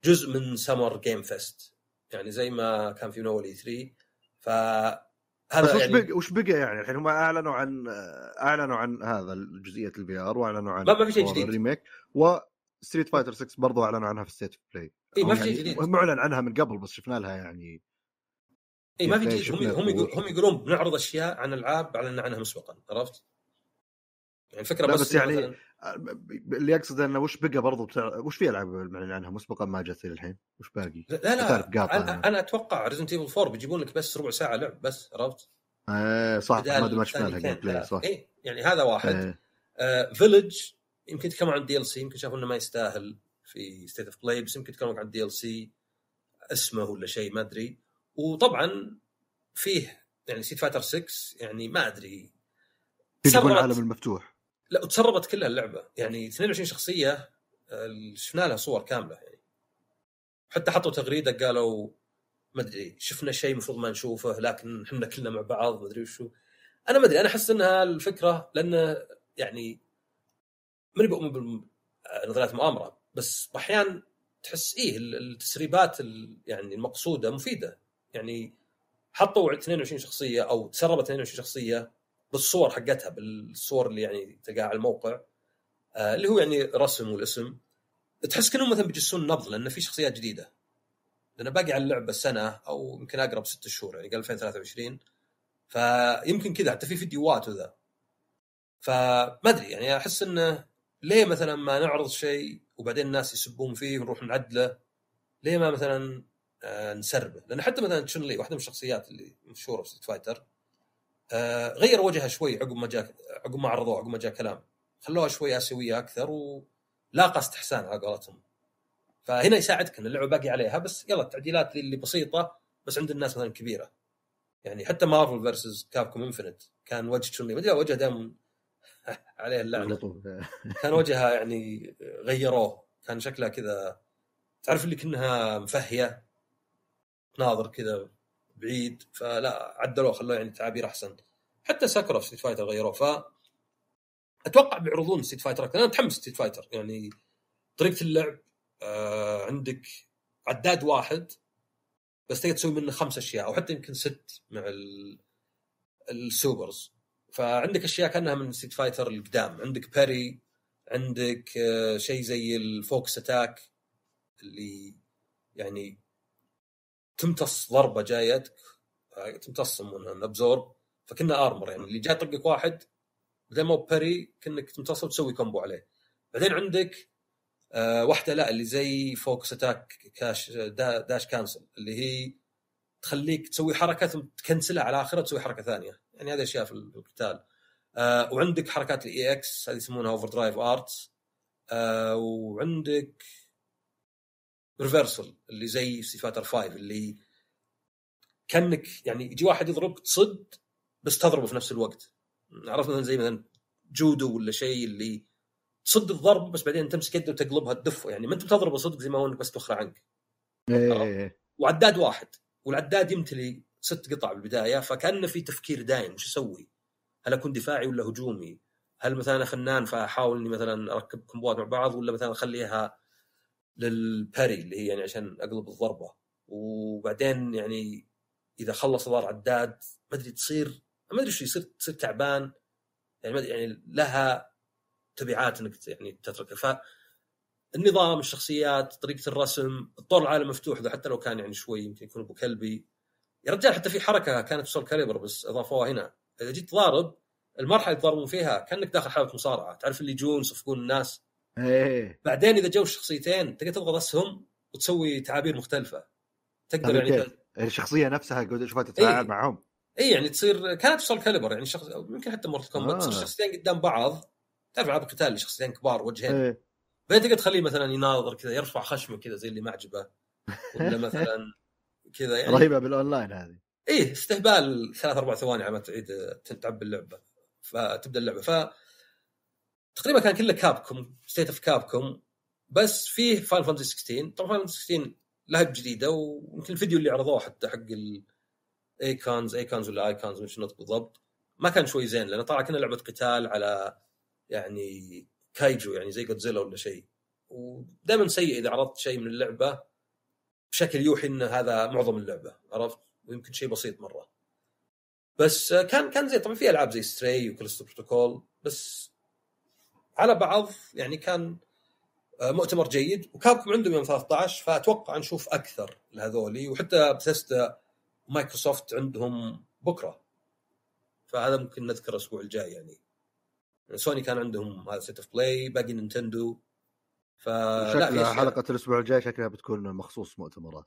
جزء من سمر جيم فيست يعني زي ما كان في من اول اي e 3 ف هذا وش يعني بقى وش بقى يعني الحين هم اعلنوا عن اعلنوا عن هذا جزئيه البي ار واعلنوا عن ما, ما في شيء جديد الريميك وستريت فايتر 6 برضو اعلنوا عنها في ستيت بلاي اي ما في شيء يعني جديد معلن عنها من قبل بس شفنا لها يعني اي ما في جديد هم هم يقولون بنعرض اشياء عن العاب اعلنا عنها مسبقا عرفت؟ يعني الفكره بس, بس يعني مثلاً... آه، اللي اقصده انه وش بقى برضو بتاع... وش في العاب معلن عنها مسبقا ما جت الى الحين وش باقي؟ لا لا أنا, أنا, يعني. انا اتوقع ريزنت ايفل 4 بيجيبون لك بس ربع ساعه لعب بس عرفت؟ ايه صح ما ما شفنا لها بلاي صح ايه يعني هذا واحد فيلج إيه. آه يمكن تكلموا عن الدي ال سي يمكن شافوا انه ما يستاهل في ستيت اوف بلاي بس يمكن تكلموا عن الدي ال سي اسمه ولا شيء ما ادري وطبعا فيه يعني سيت فاتر 6 يعني ما ادري تجربه العالم المفتوح لا وتسربت كلها اللعبه يعني 22 شخصيه شفنا لها صور كامله يعني حتى حطوا تغريده قالوا ما ادري شفنا شيء المفروض ما نشوفه لكن احنا كلنا مع بعض ما ادري وشو انا ما ادري انا احس انها الفكره لان يعني ماني بؤمن بنظريات المؤامره بس احيانا تحس ايه التسريبات يعني المقصوده مفيده يعني حطوا 22 شخصيه او تسربت 22 شخصيه بالصور حقتها بالصور اللي يعني تلقاها على الموقع آه اللي هو يعني رسم والاسم تحس كانهم مثلا بيجسون نبض لان في شخصيات جديده لان باقي على اللعبه سنه او يمكن اقرب ست شهور يعني قال 2023 فيمكن كذا حتى في فيديوهات وذا فما ادري يعني احس انه ليه مثلا ما نعرض شيء وبعدين الناس يسبون فيه ونروح نعدله ليه ما مثلا آه، نسربه لان حتى مثلا تشون لي واحده من الشخصيات اللي مشهوره في فايتر آه، غير وجهها شوي عقب ما جاء عقب ما عرضوه عقب ما جاء كلام خلوها شوي اسيويه اكثر ولاقى استحسان على قولتهم فهنا يساعدك ان اللعبه باقي عليها بس يلا التعديلات اللي بسيطه بس عند الناس مثلا كبيره يعني حتى مارفل فيرسز كابكوم انفنت كان وجه شوني ما وجه دائما عليه اللعنه كان وجهها يعني غيروه كان شكلها كذا تعرف اللي كانها مفهيه ناظر كذا بعيد فلا عدلوه خلوه يعني تعابير احسن حتى ساكرا في ستيت فايتر غيروه ف اتوقع بيعرضون ستيت فايتر انا متحمس ستيت فايتر يعني طريقه اللعب آه عندك عداد واحد بس تقدر تسوي منه خمس اشياء او حتى يمكن ست مع السوبرز فعندك اشياء كانها من ستيت فايتر القدام عندك باري عندك آه شيء زي الفوكس اتاك اللي يعني تمتص ضربه جايتك تمتص يسمونها ابزورب فكنا ارمر يعني اللي جاي يطقك واحد بدل ما بري كانك تمتصه وتسوي كومبو عليه بعدين عندك آه واحده لا اللي زي فوكس اتاك كاش دا داش كانسل اللي هي تخليك تسوي حركه ثم تكنسلها على اخرها تسوي حركه ثانيه يعني هذه اشياء في القتال آه وعندك حركات الاي اكس e هذه يسمونها اوفر درايف ارتس آه وعندك ريفرسل اللي زي ستيفاتر 5 اللي كانك يعني يجي واحد يضربك تصد بس تضربه في نفس الوقت عرفت مثلا زي مثلا جودو ولا شيء اللي تصد الضرب بس بعدين تمسك يده وتقلبها تدفه يعني ما انت بتضربه صدق زي ما هو انك بس تخرع عنك إيه. وعداد واحد والعداد يمتلي ست قطع بالبدايه فكان في تفكير دائم وش اسوي؟ هل اكون دفاعي ولا هجومي؟ هل مثلا خنان فاحاول اني مثلا اركب كمبوات مع بعض ولا مثلا اخليها للباري اللي هي يعني عشان اقلب الضربه وبعدين يعني اذا خلص ضار عداد ما ادري تصير ما ادري شو يصير تصير تعبان يعني ما يعني لها تبعات انك يعني تتركه ف النظام الشخصيات طريقه الرسم الطور العالم مفتوح حتى لو كان يعني شوي يمكن يكون ابو كلبي يا رجال حتى في حركه كانت في سول كاليبر بس اضافوها هنا اذا جيت تضارب المرحله اللي تضاربون فيها كانك داخل حلبه مصارعه تعرف اللي يجون يصفقون الناس ايه بعدين اذا جو شخصيتين تقدر تضغط اسهم وتسوي تعابير مختلفه تقدر طيب، يعني كيف. الشخصيه نفسها شوفها تتفاعل إيه. معهم اي يعني تصير كانت سول كاليبر يعني شخص يمكن حتى مورتال كومبات آه. تصير شخصيتين قدام بعض تعرف العاب القتال شخصيتين كبار وجهين إيه. بعدين تقدر تخليه مثلا يناظر كذا يرفع خشمه كذا زي اللي ما عجبه ولا مثلا كذا يعني رهيبه بالاونلاين هذه ايه استهبال ثلاث اربع ثواني على ما تعيد تعب اللعبه فتبدا اللعبه ف تقريبا كان كله كابكم ستيت اوف كابكم بس فيه فاين فانتسي 16 طبعا فاين فانتسي 16 لها جديده ويمكن الفيديو اللي عرضوه حتى حق الايكونز ايكونز ولا ايكونز مش نطق بالضبط ما كان شوي زين لانه طالع كنا لعبه قتال على يعني كايجو يعني زي جودزيلا ولا شيء ودائما سيء اذا عرضت شيء من اللعبه بشكل يوحي ان هذا معظم اللعبه عرفت ويمكن شيء بسيط مره بس كان كان زي طبعا في العاب زي ستري وكريستو بروتوكول بس على بعض يعني كان آه، مؤتمر جيد وكابكم عندهم يوم 13 فاتوقع نشوف اكثر لهذولي وحتى بثيستا مايكروسوفت عندهم بكره فهذا ممكن نذكر الاسبوع الجاي يعني, يعني سوني كان عندهم هذا سيت اوف بلاي باقي نينتندو ف حلقه الاسبوع الجاي شكلها بتكون مخصوص مؤتمرات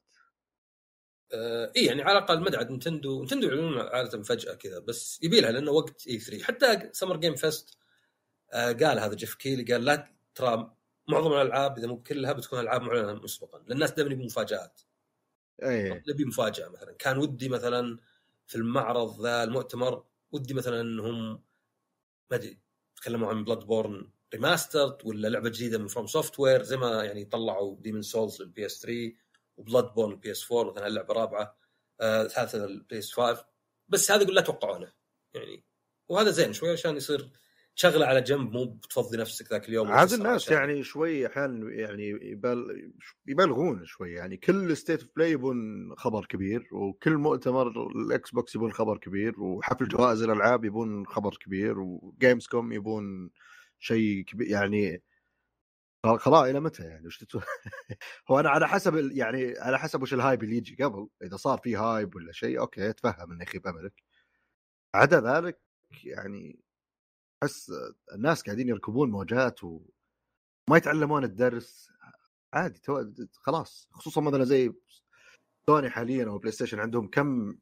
آه اي يعني على الاقل مدعد نينتندو نينتندو يعلنون عاده فجاه كذا بس يبي لها لانه وقت اي e 3 حتى سمر جيم فيست آه، قال هذا جيف كيلي قال لا ترى معظم الالعاب اذا مو كلها بتكون العاب معلنه مسبقا الناس دائما يبون مفاجات اي نبي مفاجاه مثلا كان ودي مثلا في المعرض ذا المؤتمر ودي مثلا انهم ما ادري تكلموا عن بلاد بورن ريماسترد ولا لعبه جديده من فروم سوفت وير زي ما يعني طلعوا ديمن سولز للبي اس 3 وبلاد بورن للبي اس 4 مثلا لعبه رابعه آه ثالثه للبي اس 5 بس هذا يقول لا توقعونه يعني وهذا زين شوي عشان يصير شغله على جنب مو بتفضي نفسك ذاك اليوم عاد الناس عشان. يعني شوي احيانا يعني يبال يبالغون شوي يعني كل ستيت بلاي يبون خبر كبير وكل مؤتمر الاكس بوكس يبون خبر كبير وحفل جوائز الالعاب يبون خبر كبير وجيمز كوم يبون شيء كبير يعني خلاص الى متى يعني وش تتو... هو انا على حسب يعني على حسب وش الهايب اللي يجي قبل اذا صار في هايب ولا شيء اوكي اتفهم انه يخيب املك عدا ذلك يعني احس الناس قاعدين يركبون موجات وما يتعلمون الدرس عادي تو... خلاص خصوصا مثلا زي سوني حاليا او بلاي ستيشن عندهم كم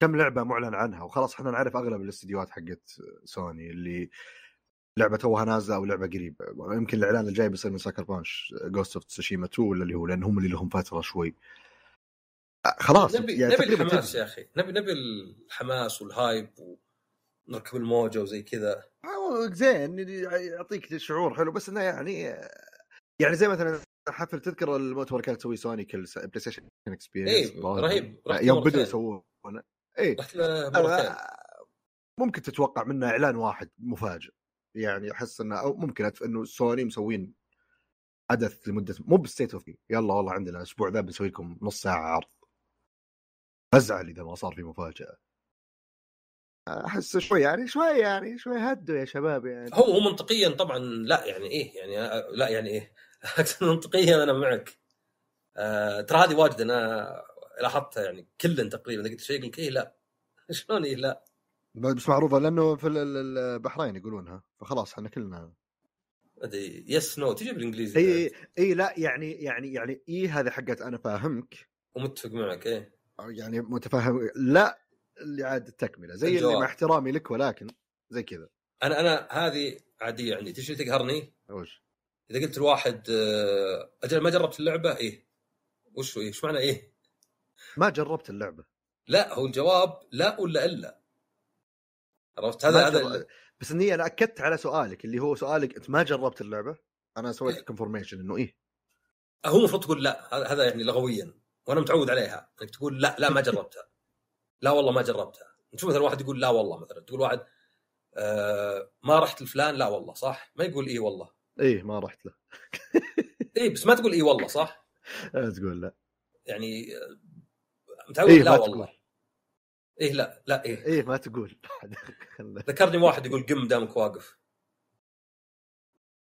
كم لعبه معلن عنها وخلاص احنا نعرف اغلب الاستديوهات حقت سوني اللي لعبه توها نازله او لعبه قريبه يمكن الاعلان الجاي بيصير من ساكر بانش جوست اوف تسوشيما 2 ولا اللي هو لان هم اللي لهم فتره شوي خلاص نبي يعني نبي الحماس يا اخي نبي نبي الحماس والهايب و... نركب الموجه وزي كذا آه، زين يعني يعطيك شعور حلو بس انه يعني يعني زي مثلا حفل تذكر المؤتمر كانت تسوي سوني كل بلاي ستيشن اكسبيرينس اي رهيب يوم بدوا يسوونه اي ممكن تتوقع منه اعلان واحد مفاجئ يعني احس انه او ممكن أتف... انه سوني مسوين حدث لمده مو بالستيت اوف يلا والله عندنا الاسبوع ذا بنسوي لكم نص ساعه عرض ازعل اذا ما صار في مفاجاه احس شوي يعني شوي يعني شوي هدوا يا شباب يعني هو هو منطقيا طبعا لا يعني ايه يعني لا يعني ايه منطقيا انا معك آه ترى هذه واجد انا لاحظتها يعني كلن تقريبا قلت شيء يقول ايه لا شلون ايه لا بس معروفه لانه في البحرين يقولونها فخلاص احنا كلنا ادري يس نو تجي بالانجليزي اي اي لا يعني يعني يعني اي هذا حقت انا فاهمك ومتفق معك ايه يعني متفاهم لا عاد التكمله زي الجواب. اللي مع احترامي لك ولكن زي كذا انا انا هذه عاديه عندي تشري تقهرني؟ وش؟ اذا قلت الواحد آه، اجل ما جربت اللعبه ايه وش ايه ايش معنى ايه؟ ما جربت اللعبه لا هو الجواب لا ولا الا عرفت هذا هذا بس اني انا اكدت على سؤالك اللي هو سؤالك انت ما جربت اللعبه انا سويت كونفرميشن إيه. انه ايه هو المفروض تقول لا هذا يعني لغويا وانا متعود عليها انك تقول لا لا ما جربتها لا والله ما جربتها نشوف مثلا واحد يقول لا والله مثلا تقول واحد آه ما رحت لفلان لا والله صح ما يقول اي والله اي ما رحت له اي بس ما تقول اي والله صح لا تقول لا يعني آه، متعود إيه لا والله تقول. ايه لا لا ايه ايه ما تقول ذكرني واحد يقول قم دامك واقف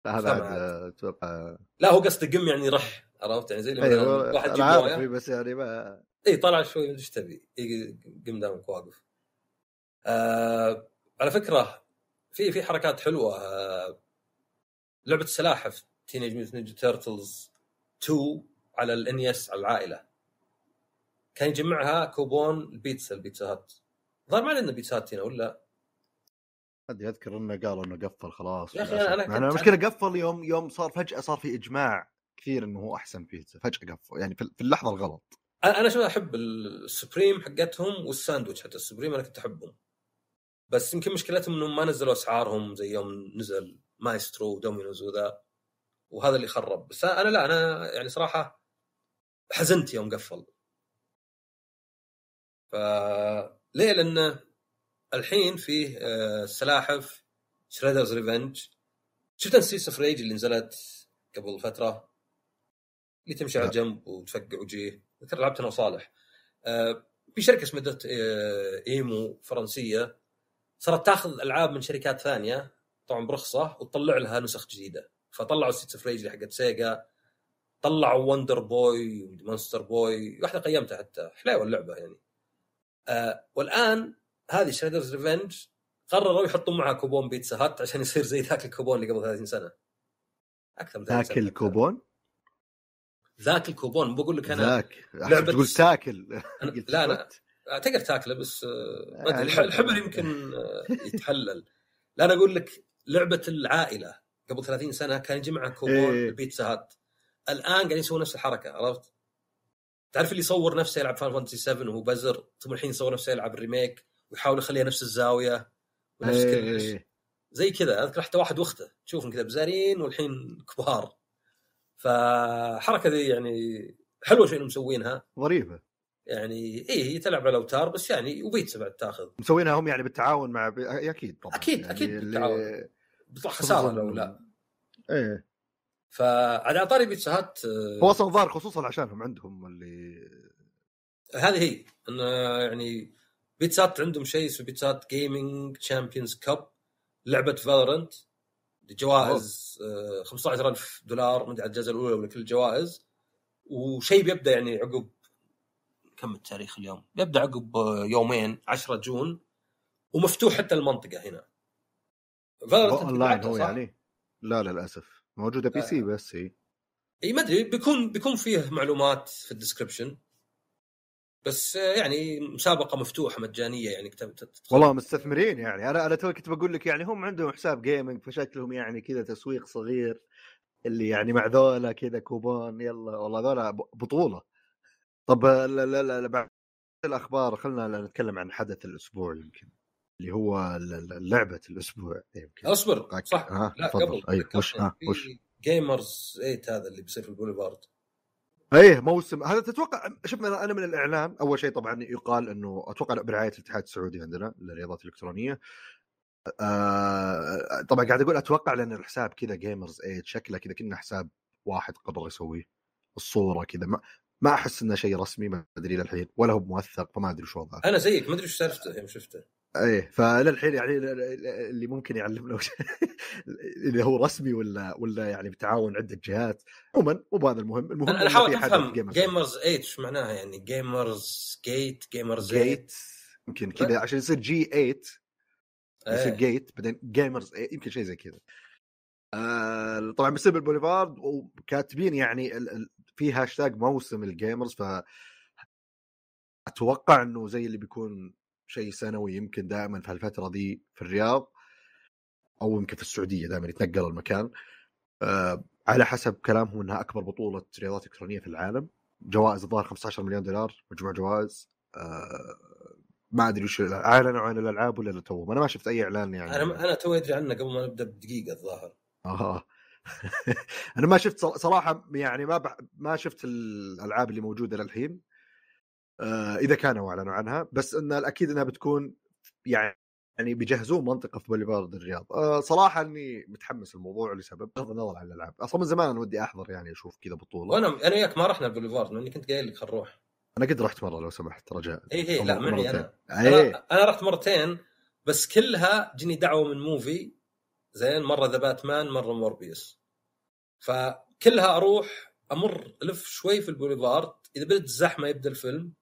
هذا آه، اتوقع لا هو قصدي قم يعني رح عرفت يعني زي اللي إيه، مثلا واحد يجيب إيه، بس يعني ما اي طلع شوي ايش تبي إيه، قم دامك واقف آه على فكره في في حركات حلوه آه لعبه السلاحف تينيج ميوت نينجا تيرتلز 2 على الانيس e على العائله كان يجمعها كوبون البيتزا البيتزا هات الظاهر ما عندنا بيتزا هات هنا ولا ادري اذكر انه قال انه قفل خلاص يا اخي انا انا المشكله قفل يوم يوم صار فجاه صار في اجماع كثير انه هو احسن بيتزا فجاه قفل يعني في اللحظه الغلط انا شو احب السبريم حقتهم والساندويتش حتى السبريم انا كنت احبهم بس يمكن مشكلتهم انهم ما نزلوا اسعارهم زي يوم نزل مايسترو ودومينوز وذا وهذا اللي خرب بس انا لا انا يعني صراحه حزنت يوم قفل ف ليه؟ لان الحين فيه آه، سلاحف شريدرز ريفنج شفت السيس اوف ريج اللي نزلت قبل فتره اللي تمشي على جنب وتفقع وجيه ذكر لعبت انا وصالح آه، في شركه اسمها دوت آه، ايمو فرنسيه صارت تاخذ العاب من شركات ثانيه طبعا برخصه وتطلع لها نسخ جديده فطلعوا ستيتس اوف ريج حقت سيجا طلعوا وندر بوي ومونستر بوي واحده قيمتها حتى حلاوه اللعبه يعني آه والان هذه شادرز ريفنج قرروا يحطون معها كوبون بيتزا هات عشان يصير زي ذاك الكوبون اللي قبل 30 سنه اكثر من ذاك الكوبون؟ ذاك الكوبون مو بقول لك انا ذاك لعبة تقول تاكل أنا... لا انا تقدر تاكله بس آه، يعني الحبر يمكن آه، يتحلل لا انا اقول لك لعبه العائله قبل 30 سنه كان يجمع كوبون إيه. البيتزا هات الان قاعدين يسوون نفس الحركه عرفت؟ تعرف اللي يصور نفسه يلعب فان فانتسي 7 وهو بزر ثم الحين يصور نفسه يلعب الريميك ويحاول يخليها نفس الزاويه ونفس إيه. كل زي كذا اذكر حتى واحد واخته تشوفهم كذا بزارين والحين كبار فالحركه ذي يعني حلوه شيء مسوينها ظريفه يعني ايه هي تلعب على الاوتار بس يعني وبيتزا بعد تاخذ مسوينها هم يعني بالتعاون مع ب... اكيد طبعا اكيد يعني اكيد بالتعاون اللي... بتطلع خساره لو لا ايه فعلى طاري بيتزا هات آه، هو اصلا ظاهر خصوصا عشانهم عندهم اللي هذه هي ان آه، يعني بيتزا هات عندهم شيء اسمه بيتزا جيمنج تشامبيونز كاب لعبه فالورنت جوائز 15000 آه، دولار مدري على الجائزه الاولى ولا كل الجوائز وشيء بيبدا يعني عقب كم التاريخ اليوم؟ بيبدا عقب آه، يومين 10 جون ومفتوح حتى المنطقه هنا اونلاين هو يعني؟ لا للاسف موجوده آه. بي سي بس هي اي ما ادري بيكون بيكون فيه معلومات في الديسكربشن بس يعني مسابقه مفتوحه مجانيه يعني والله مستثمرين يعني انا انا توي كنت بقول لك يعني هم عندهم حساب جيمنج فشكلهم يعني كذا تسويق صغير اللي يعني مع ذولا كذا كوبون يلا والله ذولا بطوله طب لا لا لا بعد الاخبار خلينا نتكلم عن حدث الاسبوع يمكن اللي هو لعبه الاسبوع يمكن اصبر صح ها آه، لا قبل أي أيوة، وش ها آه، وش جيمرز إيه، 8 هذا اللي بيصير في البوليفارد ايه موسم هذا تتوقع شوف انا من الاعلان اول شيء طبعا يقال انه اتوقع برعايه الاتحاد السعودي عندنا للرياضات الالكترونيه آه طبعا قاعد اقول اتوقع لان الحساب كذا جيمرز ايد شكله كذا كنا حساب واحد قرر يسويه الصوره كذا ما ما احس انه شيء رسمي ما ادري للحين ولا هو موثق فما ادري شو وضعه انا زيك ما ادري شو سالفته يوم شفته ايه فللحين يعني اللي ممكن يعلمنا اللي هو رسمي ولا ولا يعني بتعاون عده جهات عموما مو بهذا المهم المهم انا حاولت افهم جيمرز 8 وش معناها يعني جيمرز جيت جيمرز جيت يمكن طيب. كذا عشان يصير جي 8 يصير جيت بعدين جيمرز يمكن شيء زي كذا آه طبعا بيصير بالبوليفارد وكاتبين يعني في هاشتاج موسم الجيمرز ف اتوقع انه زي اللي بيكون شيء سنوي يمكن دائما في الفتره دي في الرياض او يمكن في السعوديه دائما يتنقل المكان آه، على حسب كلامهم انها اكبر بطوله رياضات الكترونيه في العالم جوائز الظاهر 15 مليون دولار مجموع جوائز آه، ما ادري وش اعلنوا عن الالعاب ولا تو انا ما شفت اي اعلان يعني انا انا تو ادري عنه قبل ما نبدا بدقيقه الظاهر اها انا ما شفت صراحه يعني ما ب... ما شفت الالعاب اللي موجوده للحين آه، اذا كانوا اعلنوا عنها بس ان الاكيد انها بتكون يعني يعني بيجهزون منطقه في بوليفارد الرياض أه صراحه اني متحمس الموضوع لسبب بغض النظر عن الالعاب اصلا من زمان انا ودي احضر يعني اشوف كذا بطوله وانا انا وياك ما رحنا بوليفارد لاني كنت قايل لك خل نروح انا قد رحت مره لو سمحت رجاء اي اي لا معي انا أيه. انا رحت مرتين بس كلها جني دعوه من موفي زين مره ذا باتمان مره موربيس فكلها اروح امر الف شوي في البوليفارد اذا بدت الزحمه يبدا الفيلم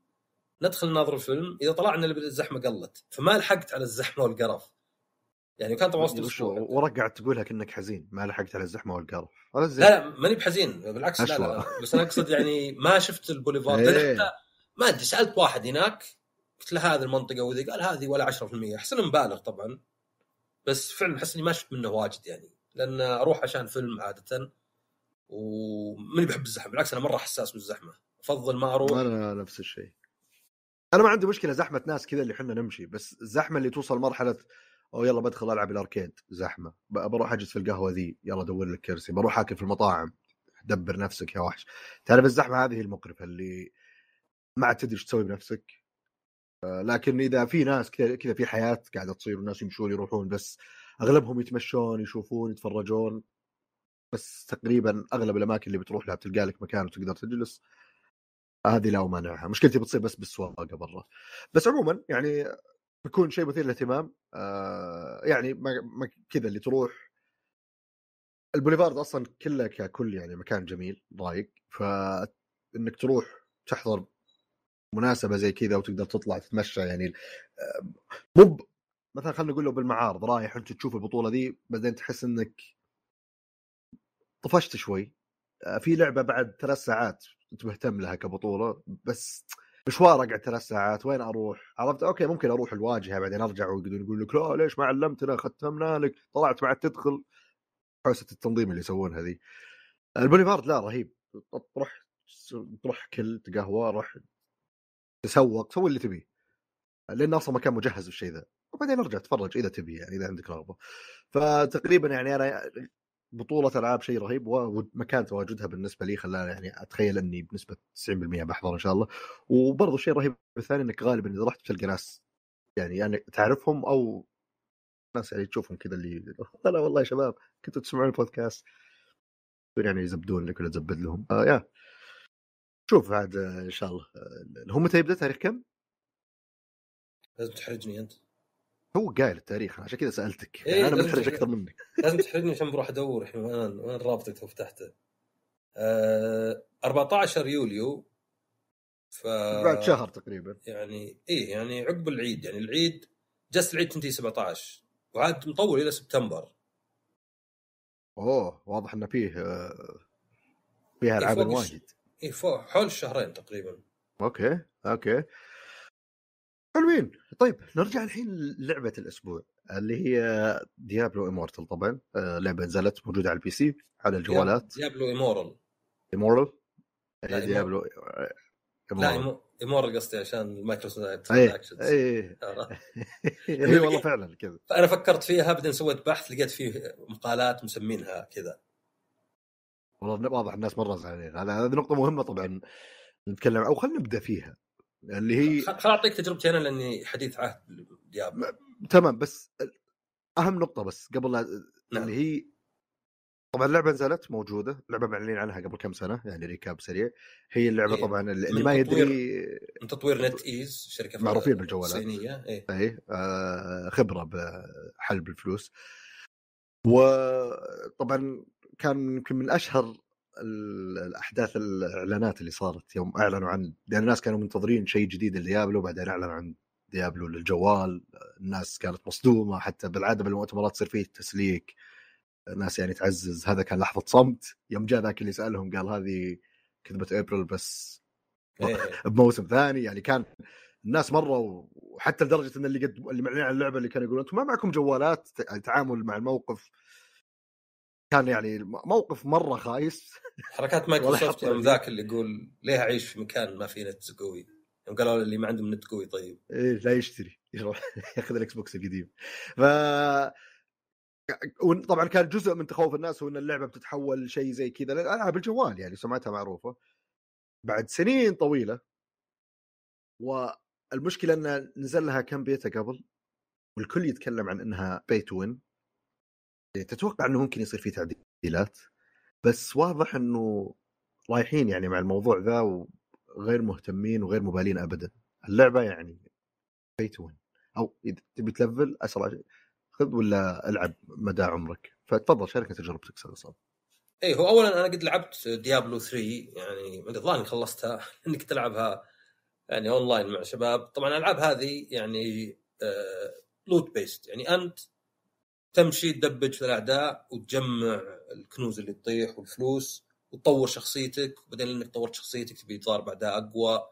ندخل ناظر الفيلم اذا طلعنا الزحمه قلت فما لحقت على الزحمه والقرف يعني كان طبعا وسط الاسبوع ورقعت تقولها كانك حزين ما لحقت على الزحمه والقرف زين لا لا ماني بحزين بالعكس لا, لا بس انا اقصد يعني ما شفت البوليفارد إيه. حتى ما ادري سالت واحد هناك قلت له هذه المنطقه وذي قال هذه ولا 10% احس انه مبالغ طبعا بس فعلا احس اني ما شفت منه واجد يعني لان اروح عشان فيلم عاده وماني بحب الزحمه بالعكس انا مره حساس بالزحمه افضل ما اروح انا نفس الشيء انا ما عندي مشكله زحمه ناس كذا اللي احنا نمشي بس الزحمه اللي توصل مرحله او يلا بدخل العب الاركيد زحمه بروح اجلس في القهوه ذي يلا دور لك كرسي بروح اكل في المطاعم دبر نفسك يا وحش تعرف الزحمه هذه المقرفه اللي ما عاد تدري ايش تسوي بنفسك آه، لكن اذا في ناس كذا كذا في حياه قاعده تصير والناس يمشون يروحون بس اغلبهم يتمشون يشوفون يتفرجون بس تقريبا اغلب الاماكن اللي بتروح لها بتلقى لك مكان وتقدر تجلس هذه لا ومانعها مشكلتي بتصير بس بالسواقه برا بس عموما يعني بيكون شيء مثير للاهتمام آه، يعني ما, ما كذا اللي تروح البوليفارد اصلا كله ككل يعني مكان جميل رايق فانك تروح تحضر مناسبه زي كذا وتقدر تطلع تتمشى يعني آه، مو مثلا خلينا نقول له بالمعارض رايح انت تشوف البطوله دي بعدين تحس انك طفشت شوي آه، في لعبه بعد ثلاث ساعات انت مهتم لها كبطوله بس مشوار اقعد ثلاث ساعات وين اروح؟ عرفت اوكي ممكن اروح الواجهه بعدين ارجع ويقدرون يقول لك لا ليش ما علمتنا ختمنا لك طلعت بعد تدخل حوسه التنظيم اللي يسوونها ذي البوليفارد لا رهيب تروح تروح كل تقهوى روح تسوق سوي اللي تبيه لان اصلا مكان مجهز بالشيء ذا وبعدين ارجع تفرج اذا تبي يعني اذا عندك رغبه فتقريبا يعني انا بطوله العاب شيء رهيب ومكان تواجدها بالنسبه لي خلاني يعني اتخيل اني بنسبه 90% بحضر ان شاء الله وبرضه الشيء الرهيب الثاني انك غالبا اذا رحت بتلقى ناس يعني يعني تعرفهم او ناس يعني تشوفهم كذا اللي هلا والله يا شباب كنتوا تسمعون البودكاست يعني يزبدون لك ولا تزبد لهم آه يا شوف عاد ان شاء الله آه، هم متى يبدا تاريخ كم؟ لازم تحرجني انت هو قايل التاريخ عشان كذا سالتك يعني إيه انا محرج اكثر منك لازم تحرجني عشان بروح ادور الحين وين رابطته وفتحته آه 14 يوليو ف بعد شهر تقريبا يعني ايه يعني عقب العيد يعني العيد جلسه العيد تنتهي 17 وعاد مطول الى سبتمبر اوه واضح انه فيه آه، فيها إيه، العاب واجد اي فوق حول الشهرين تقريبا اوكي اوكي حلوين طيب نرجع الحين للعبه الاسبوع اللي هي ديابلو امورتل طبعا آه، لعبه نزلت موجوده على البي سي على الجوالات ديابلو امورال امورال ديابلو لا امورال إيه، آه، قصدي عشان المايكروسوفت اي اي والله فعلا كذا انا فكرت فيها بعدين سويت بحث لقيت فيه مقالات مسمينها كذا والله واضح الناس مره زعلانين هذه نقطه مهمه طبعا نتكلم او خلينا نبدا فيها اللي هي خل اعطيك تجربتي انا لاني حديث عهد دياب تمام بس اهم نقطه بس قبل نعم. اللي هي طبعا اللعبه نزلت موجوده اللعبه معلنين عنها قبل كم سنه يعني ريكاب سريع هي اللعبه إيه. طبعا اللي ما يدري تطوير... آه، من تطوير نت ايز شركه معروفين بالجوالات الصينيه اي إيه. آه خبره بحلب الفلوس وطبعا كان يمكن من اشهر الاحداث الاعلانات اللي صارت يوم اعلنوا عن لان يعني الناس كانوا منتظرين شيء جديد لديابلو بعدين اعلنوا عن ديابلو للجوال الناس كانت مصدومه حتى بالعاده بالمؤتمرات تصير فيه تسليك الناس يعني تعزز هذا كان لحظه صمت يوم جاء ذاك اللي سالهم قال هذه كذبه ابريل بس إيه، إيه. بموسم ثاني يعني كان الناس مره وحتى لدرجه ان اللي قد اللي معلنين عن اللعبه اللي كانوا يقولون انتم ما معكم جوالات التعامل مع الموقف كان يعني موقف مره خايس حركات مايكروسوفت يوم ذاك اللي يقول ليه اعيش في مكان ما فيه نت قوي؟ يوم قالوا اللي ما عندهم نت قوي طيب ايه لا يشتري يروح ياخذ الاكس بوكس القديم ف طبعا كان جزء من تخوف الناس هو ان اللعبه بتتحول شيء زي كذا العاب الجوال يعني سمعتها معروفه بعد سنين طويله والمشكله انها نزل لها كم بيتا قبل والكل يتكلم عن انها بيت وين إيه، تتوقع انه ممكن يصير في تعديلات بس واضح انه رايحين يعني مع الموضوع ذا وغير مهتمين وغير مبالين ابدا اللعبه يعني بيتون او اذا تبي تلفل اسرع خذ ولا العب مدى عمرك فتفضل شاركنا تجربتك استاذ ايه هو اولا انا قد لعبت ديابلو 3 يعني الظاهر خلصتها انك تلعبها يعني اونلاين مع شباب طبعا الالعاب هذه يعني آه لوت بيست يعني انت تمشي تدبج في الاعداء وتجمع الكنوز اللي تطيح والفلوس وتطور شخصيتك وبعدين لانك طورت شخصيتك تبي تضارب اعداء اقوى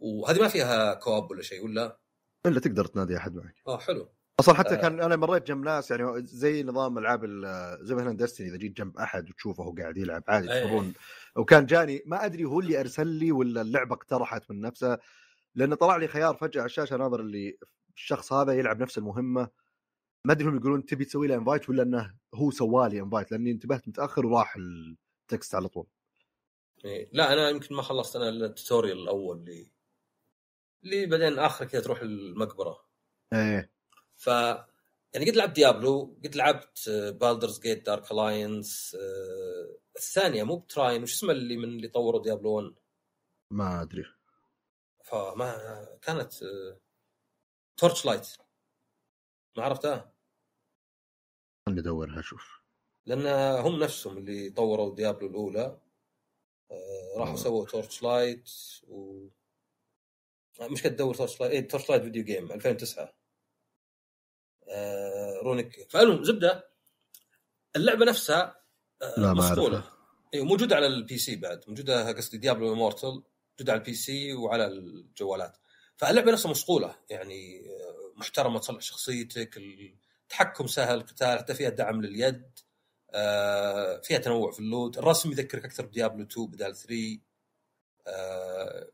وهذه ما فيها كواب ولا شيء ولا؟ الا تقدر تنادي احد معك اه حلو اصلا حتى آه. كان انا مريت جنب ناس يعني زي نظام العاب زي مثلا دستني اذا جيت جنب احد وتشوفه هو قاعد يلعب عادي إيه. تضربون وكان جاني ما ادري هو اللي ارسل لي ولا اللعبه اقترحت من نفسها لانه طلع لي خيار فجاه على الشاشه ناظر اللي الشخص هذا يلعب نفس المهمه ما ادري هم يقولون تبي تسوي له انفايت ولا انه هو سوى لي انفايت لاني انتبهت متاخر وراح التكست على طول إيه لا انا يمكن ما خلصت انا التوتوريال الاول اللي اللي بعدين اخر كذا تروح المقبره ايه ف يعني قد لعبت ديابلو قد لعبت بالدرز جيت دارك الاينس الثانيه مو بتراين وش اسمه اللي من اللي طوروا ديابلو 1 ما ادري فما كانت تورتش آه، لايت ما عرفتها خليني ادورها اشوف لان هم نفسهم اللي طوروا ديابلو الاولى آه، راحوا نعم. سووا تورتش لايت و مش كنت تدور تورتش لايت إيه، تورتش لايت فيديو جيم 2009 آه، رونيك فالمهم زبده اللعبه نفسها آه لا ما ايوه موجوده على البي سي بعد موجوده قصدي ديابلو امورتل موجوده على البي سي وعلى الجوالات فاللعبه نفسها مصقوله يعني آه، محترمه تصلح شخصيتك ال... تحكم سهل القتال حتى فيها دعم لليد آه، فيها تنوع في اللوت الرسم يذكرك اكثر بديابلو 2 بدال 3 آه،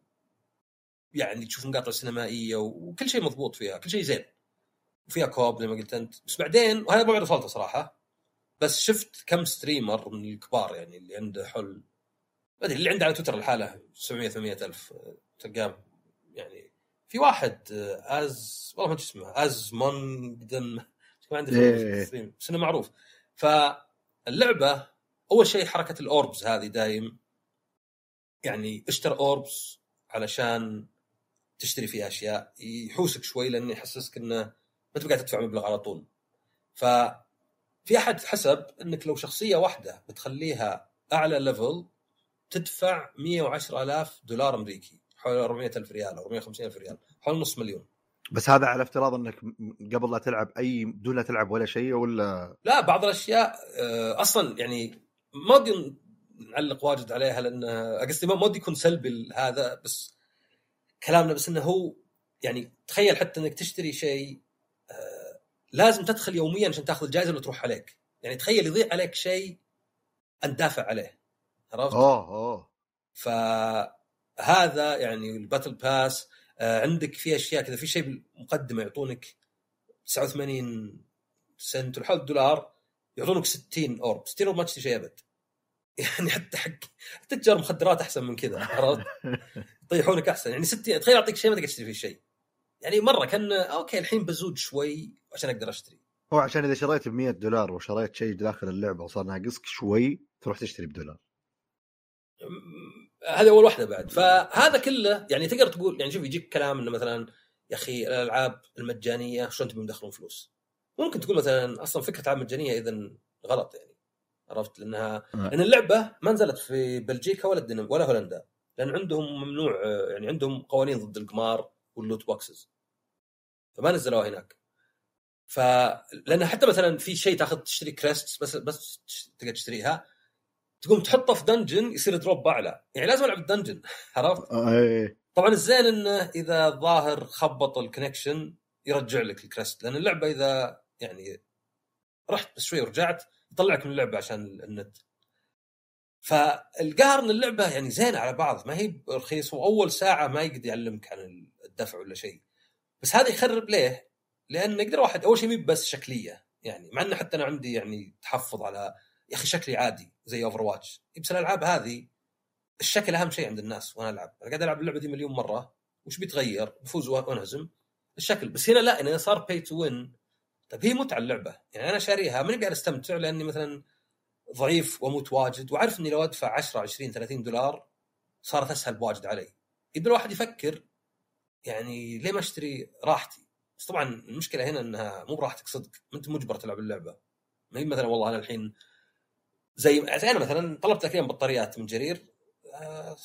يعني تشوف مقاطع سينمائيه وكل شيء مضبوط فيها كل شيء زين وفيها كوب زي ما قلت انت بس بعدين وهذا ما عرفته صراحه بس شفت كم ستريمر من الكبار يعني اللي عنده حل ما ادري اللي عنده على تويتر لحاله 700 800 الف آه، تلقاه يعني في واحد از والله ما ادري اسمه از مون ما عندي فلوس بس انه معروف فاللعبه اول شيء حركه الاوربز هذه دايم يعني اشتر اوربس علشان تشتري فيها اشياء يحوسك شوي لانه يحسسك انه ما تبقى قاعد تدفع مبلغ على طول ف في احد حسب انك لو شخصيه واحده بتخليها اعلى ليفل تدفع 110 ألاف دولار امريكي حوالي 400 ألف ريال او 450 ألف ريال حوالي نص مليون بس هذا على افتراض انك قبل لا تلعب اي دون لا تلعب ولا شيء ولا لا بعض الاشياء آه، اصلا يعني ما ودي نعلق واجد عليها لان آه، قصدي ما ودي يكون سلبي هذا بس كلامنا بس انه هو يعني تخيل حتى انك تشتري شيء آه، لازم تدخل يوميا عشان تاخذ الجائزه اللي تروح عليك يعني تخيل يضيع عليك شيء انت دافع عليه عرفت؟ اوه اوه فهذا يعني الباتل باس آه، عندك في اشياء كذا في شيء بالمقدمه يعطونك 89 سنت ولحد دولار يعطونك 60 اورب 60 اورب ما تشتري شيء ابد يعني حتى حق تجار مخدرات احسن من كذا عرفت؟ يطيحونك احسن يعني 60 تخيل اعطيك شيء ما تقدر تشتري فيه شيء يعني مره كان اوكي الحين بزود شوي عشان اقدر اشتري هو عشان اذا شريت ب 100 دولار وشريت شيء داخل اللعبه وصار ناقصك شوي تروح تشتري بدولار هذه اول واحده بعد فهذا كله يعني تقدر تقول يعني شوف يجيك كلام انه مثلا يا اخي الالعاب المجانيه شلون تبي مدخلون فلوس؟ ممكن تقول مثلا اصلا فكره العاب مجانيه اذا غلط يعني عرفت لانها نعم. لان اللعبه ما نزلت في بلجيكا ولا الدنم ولا هولندا لان عندهم ممنوع يعني عندهم قوانين ضد القمار واللوت بوكسز فما نزلوها هناك ف لان حتى مثلا في شيء تاخذ تشتري كريست بس بس تقدر تشتريها تقوم تحطه في دنجن يصير دروب اعلى يعني لازم العب الدنجن عرفت؟ آه، إيه، إيه. طبعا الزين انه اذا ظاهر خبط الكونكشن يرجع لك الكريست لان اللعبه اذا يعني رحت بس شوي ورجعت يطلعك من اللعبه عشان النت فالقهر ان اللعبه يعني زينه على بعض ما هي رخيصه واول ساعه ما يقدر يعلمك عن الدفع ولا شيء بس هذا يخرب ليه؟ لان يقدر واحد اول شيء مي بس شكليه يعني مع انه حتى انا عندي يعني تحفظ على يا اخي شكلي عادي زي اوفر إيه، واتش بس الالعاب هذه الشكل اهم شيء عند الناس وانا العب انا قاعد العب اللعبه دي مليون مره وش بيتغير بفوز وانهزم الشكل بس هنا لا يعني صار باي تو وين طيب هي متعه اللعبه يعني انا شاريها ماني قاعد استمتع لاني مثلا ضعيف واموت واجد وعارف اني لو ادفع 10 20 30 دولار صارت اسهل بواجد علي اذا الواحد يفكر يعني ليه ما اشتري راحتي بس طبعا المشكله هنا انها مو براحتك صدق ما انت مجبر تلعب اللعبه ما هي مثلا والله انا الحين زي يعني انا مثلا طلبت اكلين بطاريات من جرير آه،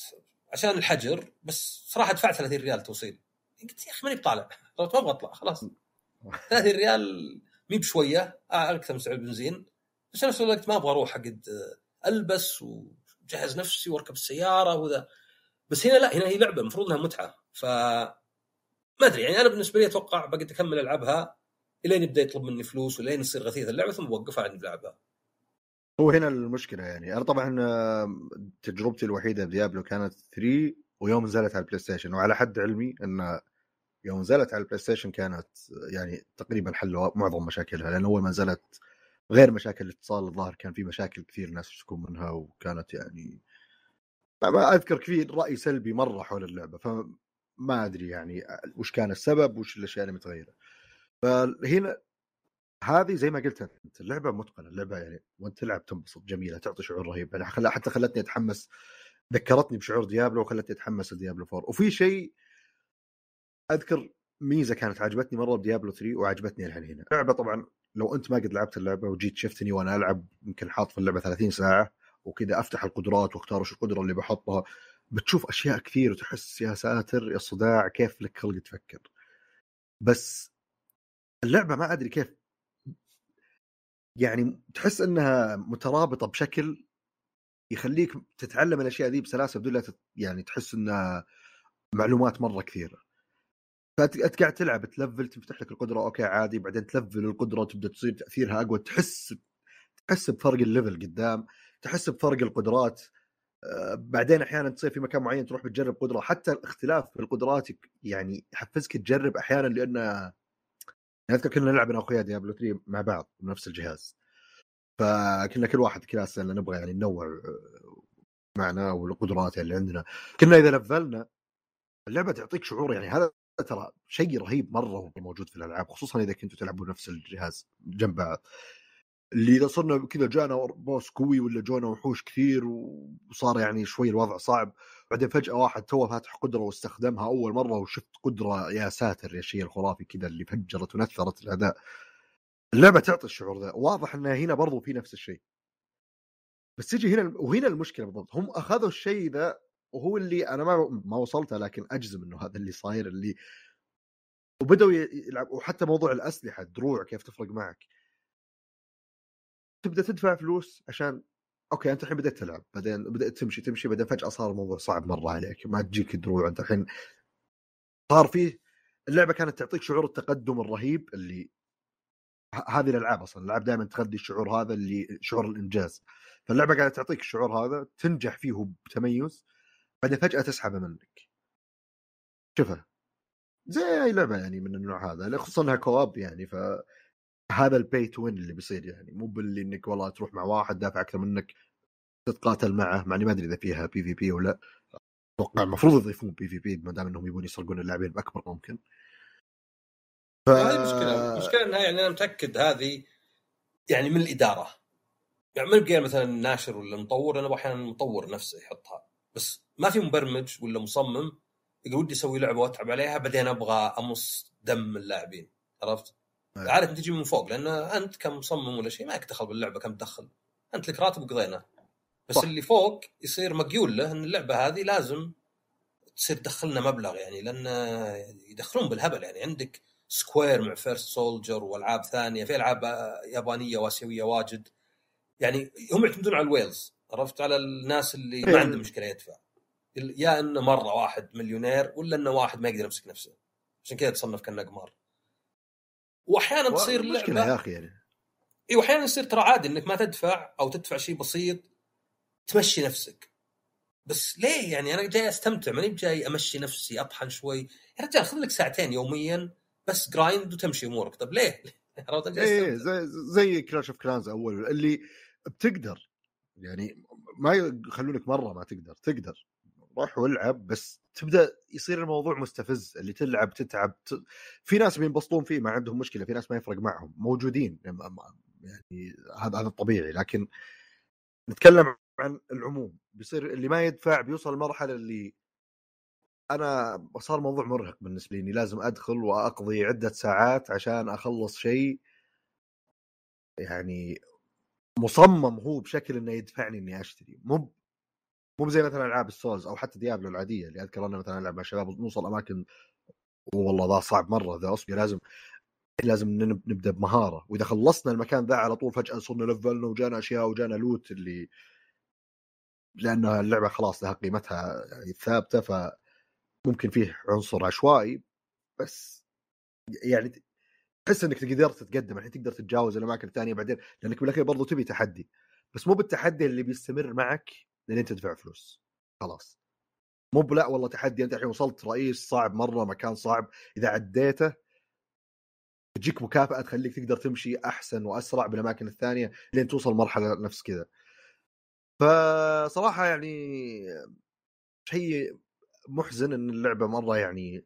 عشان الحجر بس صراحه دفعت 30 ريال توصيل قلت يا اخي ماني بطالع ما ابغى اطلع خلاص 30 ريال مي بشويه آه، اكثر من سعر البنزين بس في نفس الوقت ما ابغى اروح حق آه، البس وجهز نفسي واركب السياره وذا بس هنا لا هنا هي لعبه المفروض انها متعه ف ما ادري يعني انا بالنسبه لي اتوقع بقيت اكمل العبها الين يبدا يطلب مني فلوس والين يصير غثيث اللعبه ثم بوقفها عند لعبها هو هنا المشكله يعني انا طبعا تجربتي الوحيده بديابلو كانت 3 ويوم نزلت على البلاي ستيشن وعلى حد علمي ان يوم نزلت على البلاي ستيشن كانت يعني تقريبا حلوا معظم مشاكلها لان اول ما نزلت غير مشاكل الاتصال الظاهر كان في مشاكل كثير ناس تشكون منها وكانت يعني ما اذكر كثير راي سلبي مره حول اللعبه فما ادري يعني وش كان السبب وش الاشياء اللي متغيره فهنا هذه زي ما قلت انت اللعبه متقنه اللعبه يعني وانت تلعب تنبسط جميله تعطي شعور رهيب انا يعني حتى خلتني اتحمس ذكرتني بشعور ديابلو وخلتني اتحمس لديابلو 4 وفي شيء اذكر ميزه كانت عجبتني مره بديابلو 3 وعجبتني الحين هنا لعبه طبعا لو انت ما قد لعبت اللعبه وجيت شفتني وانا العب يمكن حاط في اللعبه 30 ساعه وكذا افتح القدرات واختار وش القدره اللي بحطها بتشوف اشياء كثير وتحس يا ساتر يا صداع كيف لك خلق تفكر بس اللعبه ما ادري كيف يعني تحس انها مترابطه بشكل يخليك تتعلم الاشياء ذي بسلاسه بدون لا تت... يعني تحس انها معلومات مره كثيره فانت قاعد تلعب تلفل تفتح لك القدره اوكي عادي بعدين تلفل القدره تبدا تصير تاثيرها اقوى تحس تحس بفرق الليفل قدام تحس بفرق القدرات آه، بعدين احيانا تصير في مكان معين تروح بتجرب قدره حتى الاختلاف في القدرات يعني يحفزك تجرب احيانا لانه اذكر كنا نلعب انا واخويا ديابلو 3 مع بعض بنفس الجهاز فكنا كل واحد كلاس لان نبغى يعني ننوع آه، معنا والقدرات اللي عندنا كنا اذا لفلنا اللعبه تعطيك شعور يعني هذا ترى شيء رهيب مره موجود في الالعاب خصوصا اذا كنتوا تلعبون نفس الجهاز جنب بعض اللي اذا صرنا كذا جانا بوس قوي ولا جونا وحوش كثير وصار يعني شوي الوضع صعب بعدين فجاه واحد تو فاتح قدره واستخدمها اول مره وشفت قدره يا ساتر يا شيء الخرافي كذا اللي فجرت ونثرت الاداء اللعبه تعطي الشعور ذا واضح انها هنا برضو في نفس الشيء بس تجي هنا وهنا المشكله بالضبط هم اخذوا الشيء ذا وهو اللي انا ما ما وصلته لكن اجزم انه هذا اللي صاير اللي وبداوا يلعب وحتى موضوع الاسلحه الدروع كيف تفرق معك تبدا تدفع فلوس عشان اوكي انت الحين بديت تلعب بعدين بدات تمشي تمشي بعدين فجاه صار الموضوع صعب مره عليك ما تجيك دروع انت الحين صار فيه اللعبه كانت تعطيك شعور التقدم الرهيب اللي هذه الالعاب اصلا الالعاب دائما تغذي الشعور هذا اللي شعور الانجاز فاللعبه قاعده تعطيك الشعور هذا تنجح فيه بتميز بعدين فجاه تسحبه منك شوفها زي اي لعبه يعني من النوع هذا خصوصا انها كواب يعني ف هذا البي تو وين اللي بيصير يعني مو باللي انك والله تروح مع واحد دافع اكثر منك تتقاتل معه مع اني ما ادري اذا فيها بي في بي ولا اتوقع المفروض يضيفون بي في بي ما دام انهم يبون يسرقون اللاعبين باكبر ممكن ف... هذه مشكله المشكله انها يعني انا متاكد هذه يعني من الاداره يعني ما بقى مثلا ناشر ولا مطور انا احيانا المطور نفسه يحطها بس ما في مبرمج ولا مصمم يقول ودي اسوي لعبه واتعب عليها بعدين ابغى امص دم اللاعبين عرفت؟ نعم. عارف تجي من فوق لان انت كمصمم ولا شيء ما لك دخل باللعبه كم تدخل انت لك راتب وقضينا بس صح. اللي فوق يصير مقيول له ان اللعبه هذه لازم تصير تدخلنا مبلغ يعني لان يدخلون بالهبل يعني عندك سكوير مع فيرست سولجر والعاب ثانيه في العاب يابانيه واسيويه واجد يعني هم يعتمدون على الويلز عرفت على الناس اللي ما إيه. عنده مشكله يدفع يا انه مره واحد مليونير ولا انه واحد ما يقدر يمسك نفسه عشان كذا تصنف كانه قمار واحيانا تصير مشكله يا اخي يعني اي واحيانا يصير ترى عادي انك ما تدفع او تدفع شيء بسيط تمشي نفسك بس ليه يعني انا جاي استمتع ماني جاي امشي نفسي اطحن شوي يا رجال خذ لك ساعتين يوميا بس جرايند وتمشي امورك طب ليه؟ ايه زي زي كلاش اوف كلانز اول اللي بتقدر يعني ما يخلونك مره ما تقدر تقدر روح والعب بس تبدا يصير الموضوع مستفز اللي تلعب تتعب ت... في ناس بينبسطون فيه ما عندهم مشكله في ناس ما يفرق معهم موجودين يعني, يعني هذا هذا الطبيعي لكن نتكلم عن العموم بيصير اللي ما يدفع بيوصل لمرحله اللي انا صار موضوع مرهق بالنسبه لي اني لازم ادخل واقضي عده ساعات عشان اخلص شيء يعني مصمم هو بشكل انه يدفعني اني اشتري مو مو زي مثلا العاب السولز او حتى ديابلو العاديه اللي اذكر انا مثلا العب مع شباب نوصل اماكن والله ذا صعب مره ذا اصبر لازم لازم نبدا بمهاره واذا خلصنا المكان ذا على طول فجاه صرنا لفلنا وجانا اشياء وجانا لوت اللي لان اللعبه خلاص لها قيمتها يعني ثابته ممكن فيه عنصر عشوائي بس يعني تحس انك قدرت تتقدم الحين تقدر تتجاوز الاماكن الثانيه بعدين لانك بالاخير برضو تبي تحدي بس مو بالتحدي اللي بيستمر معك لين تدفع فلوس خلاص مو بلا والله تحدي انت الحين وصلت رئيس صعب مره مكان صعب اذا عديته تجيك مكافاه تخليك تقدر تمشي احسن واسرع بالاماكن الثانيه لين توصل مرحله نفس كذا فصراحه يعني شيء محزن ان اللعبه مره يعني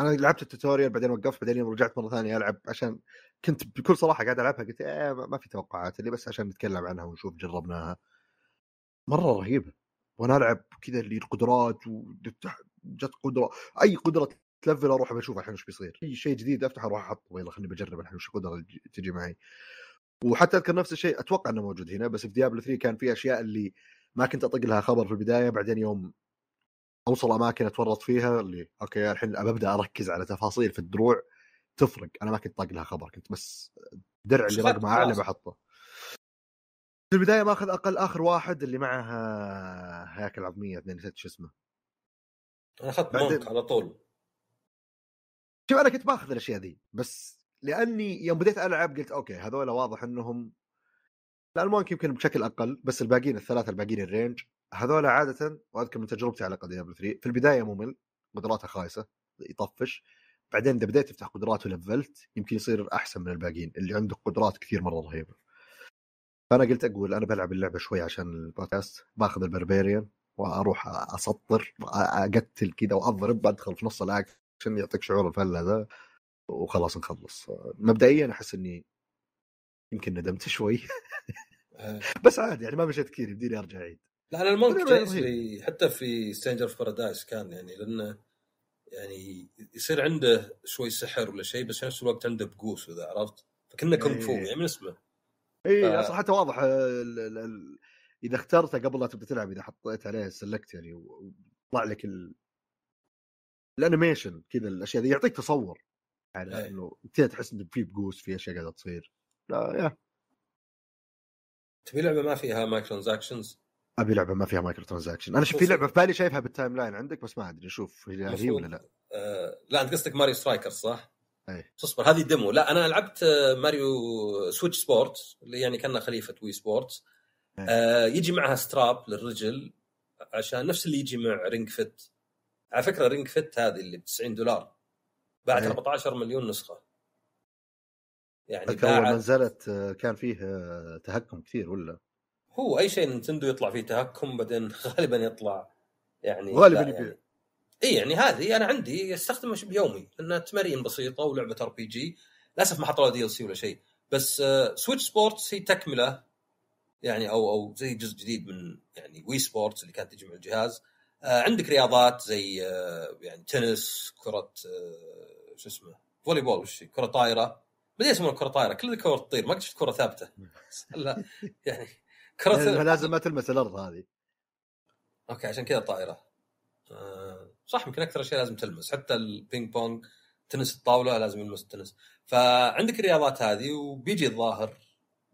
انا لعبت التوتوريال بعدين وقفت بعدين رجعت مره ثانيه العب عشان كنت بكل صراحه قاعد العبها قلت إيه ما في توقعات اللي بس عشان نتكلم عنها ونشوف جربناها مرة رهيبة، وأنا ألعب كذا اللي القدرات وتفتح جت قدرة أي قدرة تلفل أروح بشوف الحين وش بيصير، أي شيء جديد أفتح أروح أحطه يلا خليني بجرب الحين وش القدرة اللي تجي معي. وحتى أذكر نفس الشيء أتوقع أنه موجود هنا بس في ديابلو 3 كان في أشياء اللي ما كنت أطق لها خبر في البداية بعدين يوم اوصل اماكن اتورط فيها اللي اوكي الحين ابدا اركز على تفاصيل في الدروع تفرق انا ما كنت طاق لها خبر كنت بس درع اللي رقمه اعلى بحطه في البدايه ماخذ اقل اخر واحد اللي معه آه، هياكل عظميه اثنين نسيت شو اسمه انا اخذت مونك على طول شوف انا كنت باخذ الاشياء ذي بس لاني يوم بديت العب قلت اوكي هذول واضح انهم الالمونك يمكن بشكل اقل بس الباقيين الثلاثه الباقيين الرينج هذول عاده واذكر من تجربتي على قديم 3 في البدايه ممل قدراته خايسه يطفش بعدين اذا بديت تفتح قدرات ولفلت يمكن يصير احسن من الباقيين اللي عنده قدرات كثير مره رهيبه فانا قلت اقول انا بلعب اللعبه شوي عشان البودكاست باخذ البربريان واروح اسطر اقتل كذا واضرب ادخل في نص الاكشن يعطيك شعور الفله ذا وخلاص نخلص مبدئيا احس اني يمكن ندمت شوي آه. بس عادي يعني ما مشيت كثير يمديني ارجع عيد لا انا المونك يعني حتى في ستينجر اوف بارادايس كان يعني لانه يعني يصير عنده شوي سحر ولا شيء بس في نفس الوقت عنده بقوس وذا عرفت؟ فكنا كونغ فو إيه. يعني من اسمه اي اصلا حتى واضح آه، ال ال ال اذا اخترته قبل لا تبدا تلعب اذا حطيت عليه سلكت يعني وطلع لك ال... الانيميشن كذا الاشياء دي يعطيك تصور على إيه. انه كذا تحس انه في بقوس في اشياء قاعده تصير لا يا تبي لعبه ما فيها مايكرو ترانزاكشنز؟ ابي لعبه ما فيها مايكرو ترانزاكشن انا شفت في لعبه في بالي شايفها بالتايم لاين عندك بس ما ادري اشوف هي ولا لا آه لا انت قصدك ماريو سترايكر صح؟ أي. تصبر هذه ديمو لا انا لعبت آه، ماريو سويتش آه، سبورت اللي يعني كانها خليفه وي سبورت آه يجي معها ستراب للرجل عشان نفس اللي يجي مع رينج فت على فكره رينج فت هذه اللي ب 90 دولار باعت 14 مليون نسخه يعني اول ما نزلت آه، كان فيه تهكم كثير ولا هو اي شيء نتندو يطلع فيه تهكم بعدين غالبا يطلع يعني غالبا يبيع يعني اي يعني هذه انا عندي استخدمها بيومي لانها تمارين بسيطه ولعبه ار بي جي للاسف ما حطوا لها دي ال سي ولا شيء بس سويتش آه، سبورتس هي تكمله يعني او او زي جزء جديد من يعني وي سبورتس اللي كانت تجي مع الجهاز آه، عندك رياضات زي آه، يعني تنس كره شو اسمه فولي بول وش كره طايره بدي يسمونها كره طايره كل الكور تطير ما قد شفت كره ثابته لا يعني كره لازم ما تلمس الارض هذه اوكي عشان كذا طايره صح يمكن اكثر شيء لازم تلمس حتى البينج بونج تنس الطاوله لازم يلمس التنس فعندك الرياضات هذه وبيجي الظاهر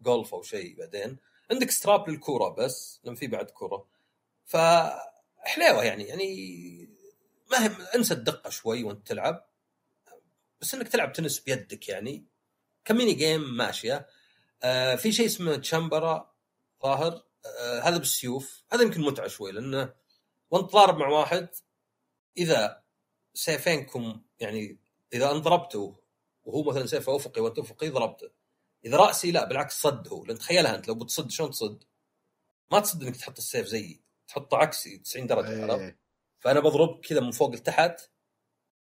جولف او شيء بعدين عندك ستراب للكوره بس لان في بعد كوره فحليوه يعني يعني ما هي انسى الدقه شوي وانت تلعب بس انك تلعب تنس بيدك يعني كميني جيم ماشيه آه في شيء اسمه تشامبرا ظاهر آه هذا بالسيوف هذا يمكن متعه شوي لانه وانت ضارب مع واحد اذا سيفينكم يعني اذا انضربتوا وهو مثلا سيفه افقي وانت افقي ضربته اذا راسي لا بالعكس صد هو لان تخيلها انت لو بتصد شلون تصد؟ ما تصد انك تحط السيف زيي تحطه عكسي 90 درجه إيه. عرفت؟ فانا بضرب كذا من فوق لتحت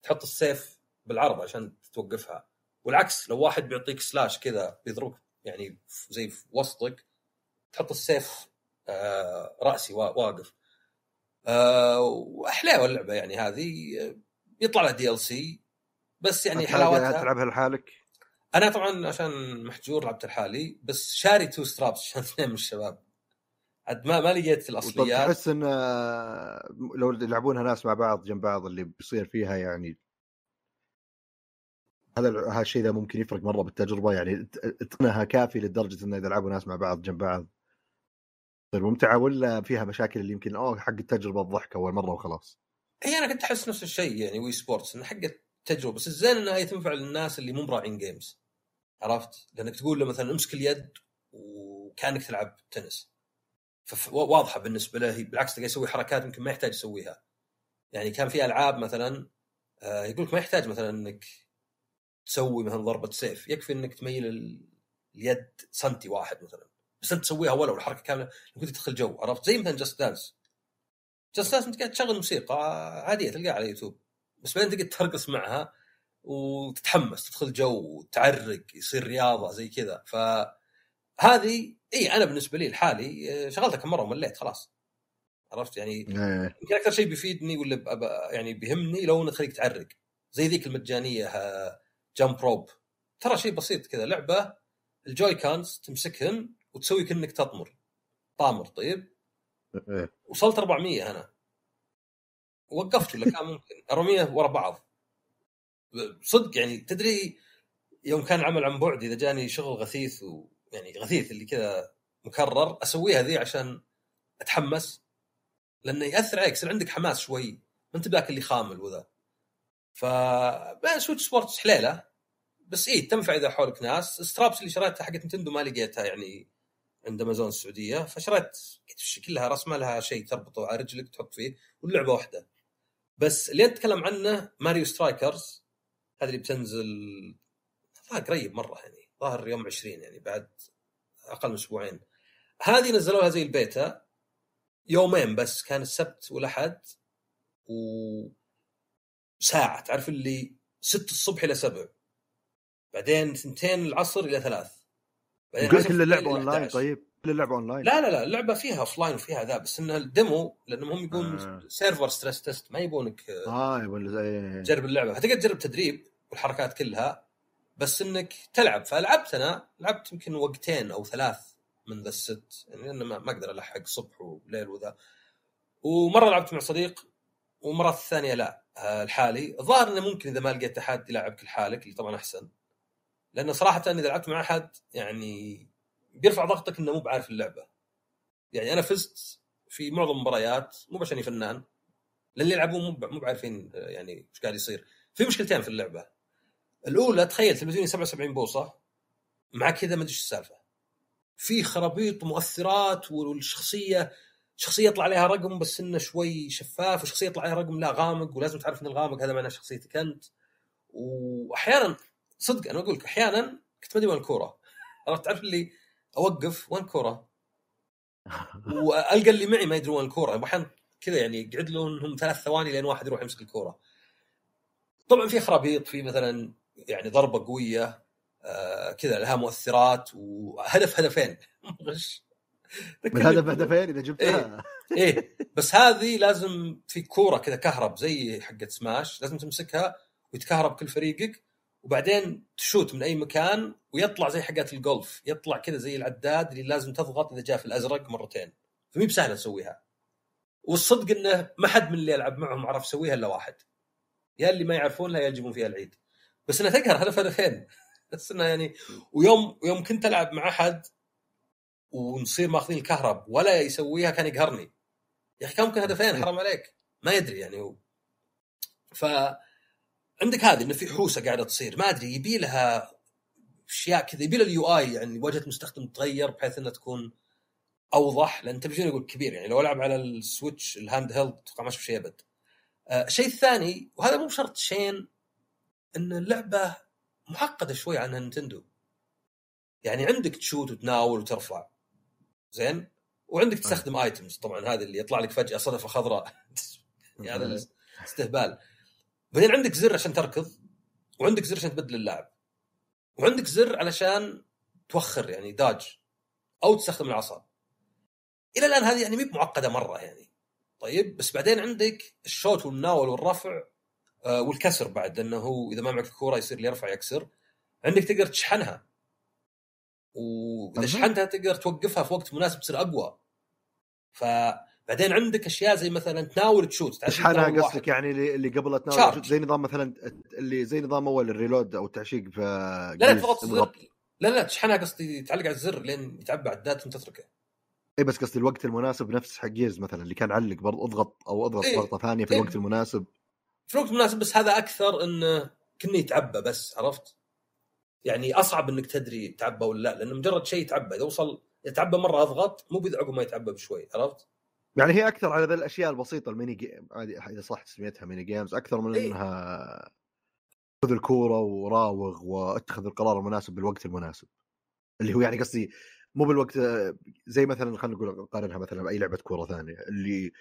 تحط السيف بالعرض عشان توقفها والعكس لو واحد بيعطيك سلاش كذا بيضربك يعني زي في وسطك تحط السيف آه راسي واقف آه، واحلاها اللعبه يعني هذه يطلع لها دي ال سي بس يعني حلاوتها تلعبها لحالك؟ انا طبعا عشان محجور لعبت لحالي بس شاري تو سترابس عشان اثنين من الشباب عاد ما ما لقيت الاصليات تحس ان آه، لو يلعبونها ناس مع بعض جنب بعض اللي بيصير فيها يعني هذا هذا الشيء ذا ممكن يفرق مره بالتجربه يعني اتقنها كافي لدرجه انه اذا لعبوا ناس مع بعض جنب بعض طيب ممتعه ولا فيها مشاكل اللي يمكن اوه حق التجربه الضحك اول مره وخلاص؟ هي إيه، انا كنت احس نفس الشيء يعني وي سبورتس انه حق التجربه بس الزين انها تنفع للناس اللي مو مراعين جيمز عرفت؟ لانك تقول له مثلا امسك اليد وكانك تلعب تنس فواضحه بالنسبه له بالعكس تلقى يسوي حركات يمكن ما يحتاج يسويها يعني كان في العاب مثلا آه، يقول لك ما يحتاج مثلا انك تسوي مثلا ضربه سيف يكفي انك تميل اليد سنتي واحد مثلا بس انت تسويها ولو الحركه كامله يمكن تدخل جو عرفت زي مثلا جاست دانس جاست دانس انت قاعد تشغل موسيقى عاديه تلقاها على يوتيوب بس بعدين تقعد ترقص معها وتتحمس تدخل جو وتعرق يصير رياضه زي كذا فهذه اي انا بالنسبه لي لحالي آه، شغلتها كم مره ومليت خلاص عرفت يعني إيه. يمكن اكثر شيء بيفيدني ولا يعني بيهمني لو انه تخليك تعرق زي ذيك المجانيه جامب آه، روب ترى شيء بسيط كذا لعبه الجوي كانز تمسكهن وتسوي كانك تطمر طامر طيب إيه. وصلت 400 انا وقفت ولا كان ممكن 400 ورا بعض صدق يعني تدري يوم كان العمل عن بعد اذا جاني شغل غثيث ويعني يعني غثيث اللي كذا مكرر اسويها ذي عشان اتحمس لانه ياثر عليك يصير عندك حماس شوي ما انت بذاك اللي خامل وذا ف سويتش سبورتس حليله بس ايه تنفع اذا حولك ناس سترابس اللي شريتها حقت نتندو ما لقيتها يعني عند امازون السعوديه فشريت كلها رسمه لها شيء تربطه على رجلك تحط فيه واللعبه واحده بس اللي اتكلم عنه ماريو سترايكرز هذه اللي بتنزل لا قريب مره يعني ظاهر يوم 20 يعني بعد اقل من اسبوعين هذه نزلوها زي البيتا يومين بس كان السبت والاحد و ساعه تعرف اللي 6 الصبح الى 7 بعدين ثنتين العصر الى ثلاث إيه، قلت كل اللعبه اون لاين طيب كل اللعبه اون لاين لا لا لا اللعبه فيها اوف لاين وفيها ذا بس ان الديمو لانهم هم يقولون آه. سيرفر ستريس تيست ما يبونك اه, آه، يبون إيه. تجرب اللعبه فتقدر تجرب تدريب والحركات كلها بس انك تلعب فلعبت انا لعبت يمكن وقتين او ثلاث من ذا الست يعني انا ما اقدر الحق صبح وليل وذا ومره لعبت مع صديق ومره الثانيه لا الحالي آه، الظاهر انه ممكن اذا ما لقيت احد يلعبك لحالك اللي طبعا احسن لانه صراحه اذا لعبت مع احد يعني بيرفع ضغطك انه مو بعارف اللعبه يعني انا فزت في معظم المباريات مو عشاني فنان لان اللي يلعبون مو بعارفين يعني ايش قاعد يصير في مشكلتين في اللعبه الاولى تخيل تلفزيوني 77 بوصه مع كذا ما ادري ايش السالفه في خرابيط مؤثرات والشخصيه شخصيه يطلع عليها رقم بس انه شوي شفاف وشخصيه يطلع عليها رقم لا غامق ولازم تعرف ان الغامق هذا معناه شخصيتك انت واحيانا صدق انا اقول لك احيانا كنت ما ادري وين الكوره عرفت تعرف اللي اوقف وين الكوره والقى اللي معي ما يدرون وين الكوره يعني احيانا كذا يعني يقعد لهم ثلاث ثواني لين واحد يروح يمسك الكوره طبعا في خرابيط في مثلا يعني ضربه قويه آه كذا لها مؤثرات وهدف هدفين غش هدف هدفين اذا جبتها ايه, إيه بس هذه لازم في كوره كذا كهرب زي حقه سماش لازم تمسكها ويتكهرب كل فريقك وبعدين تشوت من اي مكان ويطلع زي حقات الجولف يطلع كذا زي العداد اللي لازم تضغط اذا جاء في الازرق مرتين فمي بسهله تسويها والصدق انه ما حد من اللي يلعب معهم عرف يسويها الا واحد يا اللي ما يعرفونها يا يجيبون فيها العيد بس انها تقهر هدف هدفين بس انها يعني ويوم يوم كنت العب مع احد ونصير ماخذين الكهرب ولا يسويها كان يقهرني يا اخي كان ممكن هدفين حرام عليك ما يدري يعني هو ف عندك هذه انه في حوسه قاعده تصير ما ادري يبي لها اشياء كذا يبي لها اليو اي يعني واجهه المستخدم تتغير بحيث انها تكون اوضح لان تلفزيون يقول كبير يعني لو العب على السويتش الهاند هيلد اتوقع ما اشوف شيء ابد. الشيء آه الثاني وهذا مو شرط شين ان اللعبه معقده شوي عن نينتندو. يعني عندك تشوت وتناول وترفع زين وعندك تستخدم ايتمز طبعا هذا اللي يطلع لك فجاه صدفه خضراء يعني هذا استهبال بعدين عندك زر عشان تركض وعندك زر عشان تبدل اللاعب وعندك زر علشان توخر يعني داج او تستخدم العصا الى الان هذه يعني مي معقده مره يعني طيب بس بعدين عندك الشوت والمناول والرفع آه والكسر بعد انه هو اذا ما معك الكوره يصير اللي يرفع يكسر عندك تقدر تشحنها واذا شحنتها تقدر توقفها في وقت مناسب تصير اقوى ف بعدين عندك اشياء زي مثلا تناول تشوت تشحنها قصدك يعني اللي قبل تناول تشوت زي نظام مثلا اللي زي نظام اول الريلود او التعشيق في لا لا تضغط الزر لا لا تشحنها قصدي تعلق على الزر لين يتعبى عداد ثم وتتركه اي بس قصدي الوقت المناسب نفس حق جيز مثلا اللي كان علق برضه اضغط او اضغط إيه. ضغطه ثانيه في إيه. الوقت المناسب في الوقت المناسب بس هذا اكثر انه كنا يتعبى بس عرفت؟ يعني اصعب انك تدري تعبى ولا لا لانه مجرد شيء يتعبى اذا وصل يتعبى مره اضغط مو عقب ما يتعبى بشوي عرفت؟ يعني هي اكثر على الاشياء البسيطه الميني جيم اذا صح تسميتها ميني جيمز اكثر من انها خذ الكوره وراوغ واتخذ القرار المناسب بالوقت المناسب اللي هو يعني قصدي مو بالوقت زي مثلا خلينا نقول نقارنها مثلا باي لعبه كوره ثانيه اللي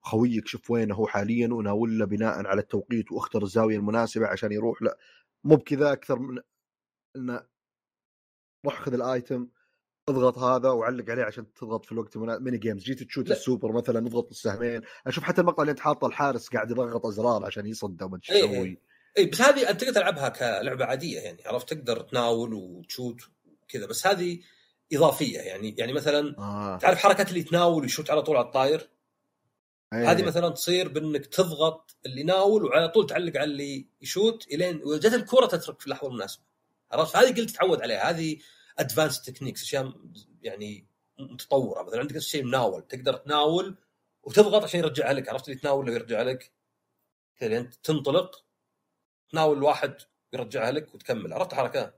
خويك شوف وين هو حاليا وناوله بناء على التوقيت واختر الزاويه المناسبه عشان يروح لا مو بكذا اكثر من انه روح خذ الايتم اضغط هذا وعلق عليه عشان تضغط في الوقت ميني جيمز جيت تشوت السوبر مثلا اضغط السهمين اشوف حتى المقطع اللي انت حاطه الحارس قاعد يضغط ازرار عشان يصد وما ايش يسوي اي إيه، بس هذه انت تقدر تلعبها كلعبه عاديه يعني عرفت تقدر تناول وتشوت وكذا بس هذه اضافيه يعني يعني مثلا آه. تعرف حركات اللي تناول ويشوت على طول على الطاير أيه. هذه مثلا تصير بانك تضغط اللي يناول وعلى طول تعلق على اللي يشوت الين وجت الكره تترك في اللحظه المناسبه عرفت هذه قلت تعود عليها هذه ادفانس تكنيكس اشياء يعني متطوره مثلا عندك شيء مناول تقدر تناول وتضغط عشان يرجعها لك عرفت اللي تناول ويرجع لك كذا انت تنطلق تناول واحد يرجعها لك وتكمل عرفت الحركه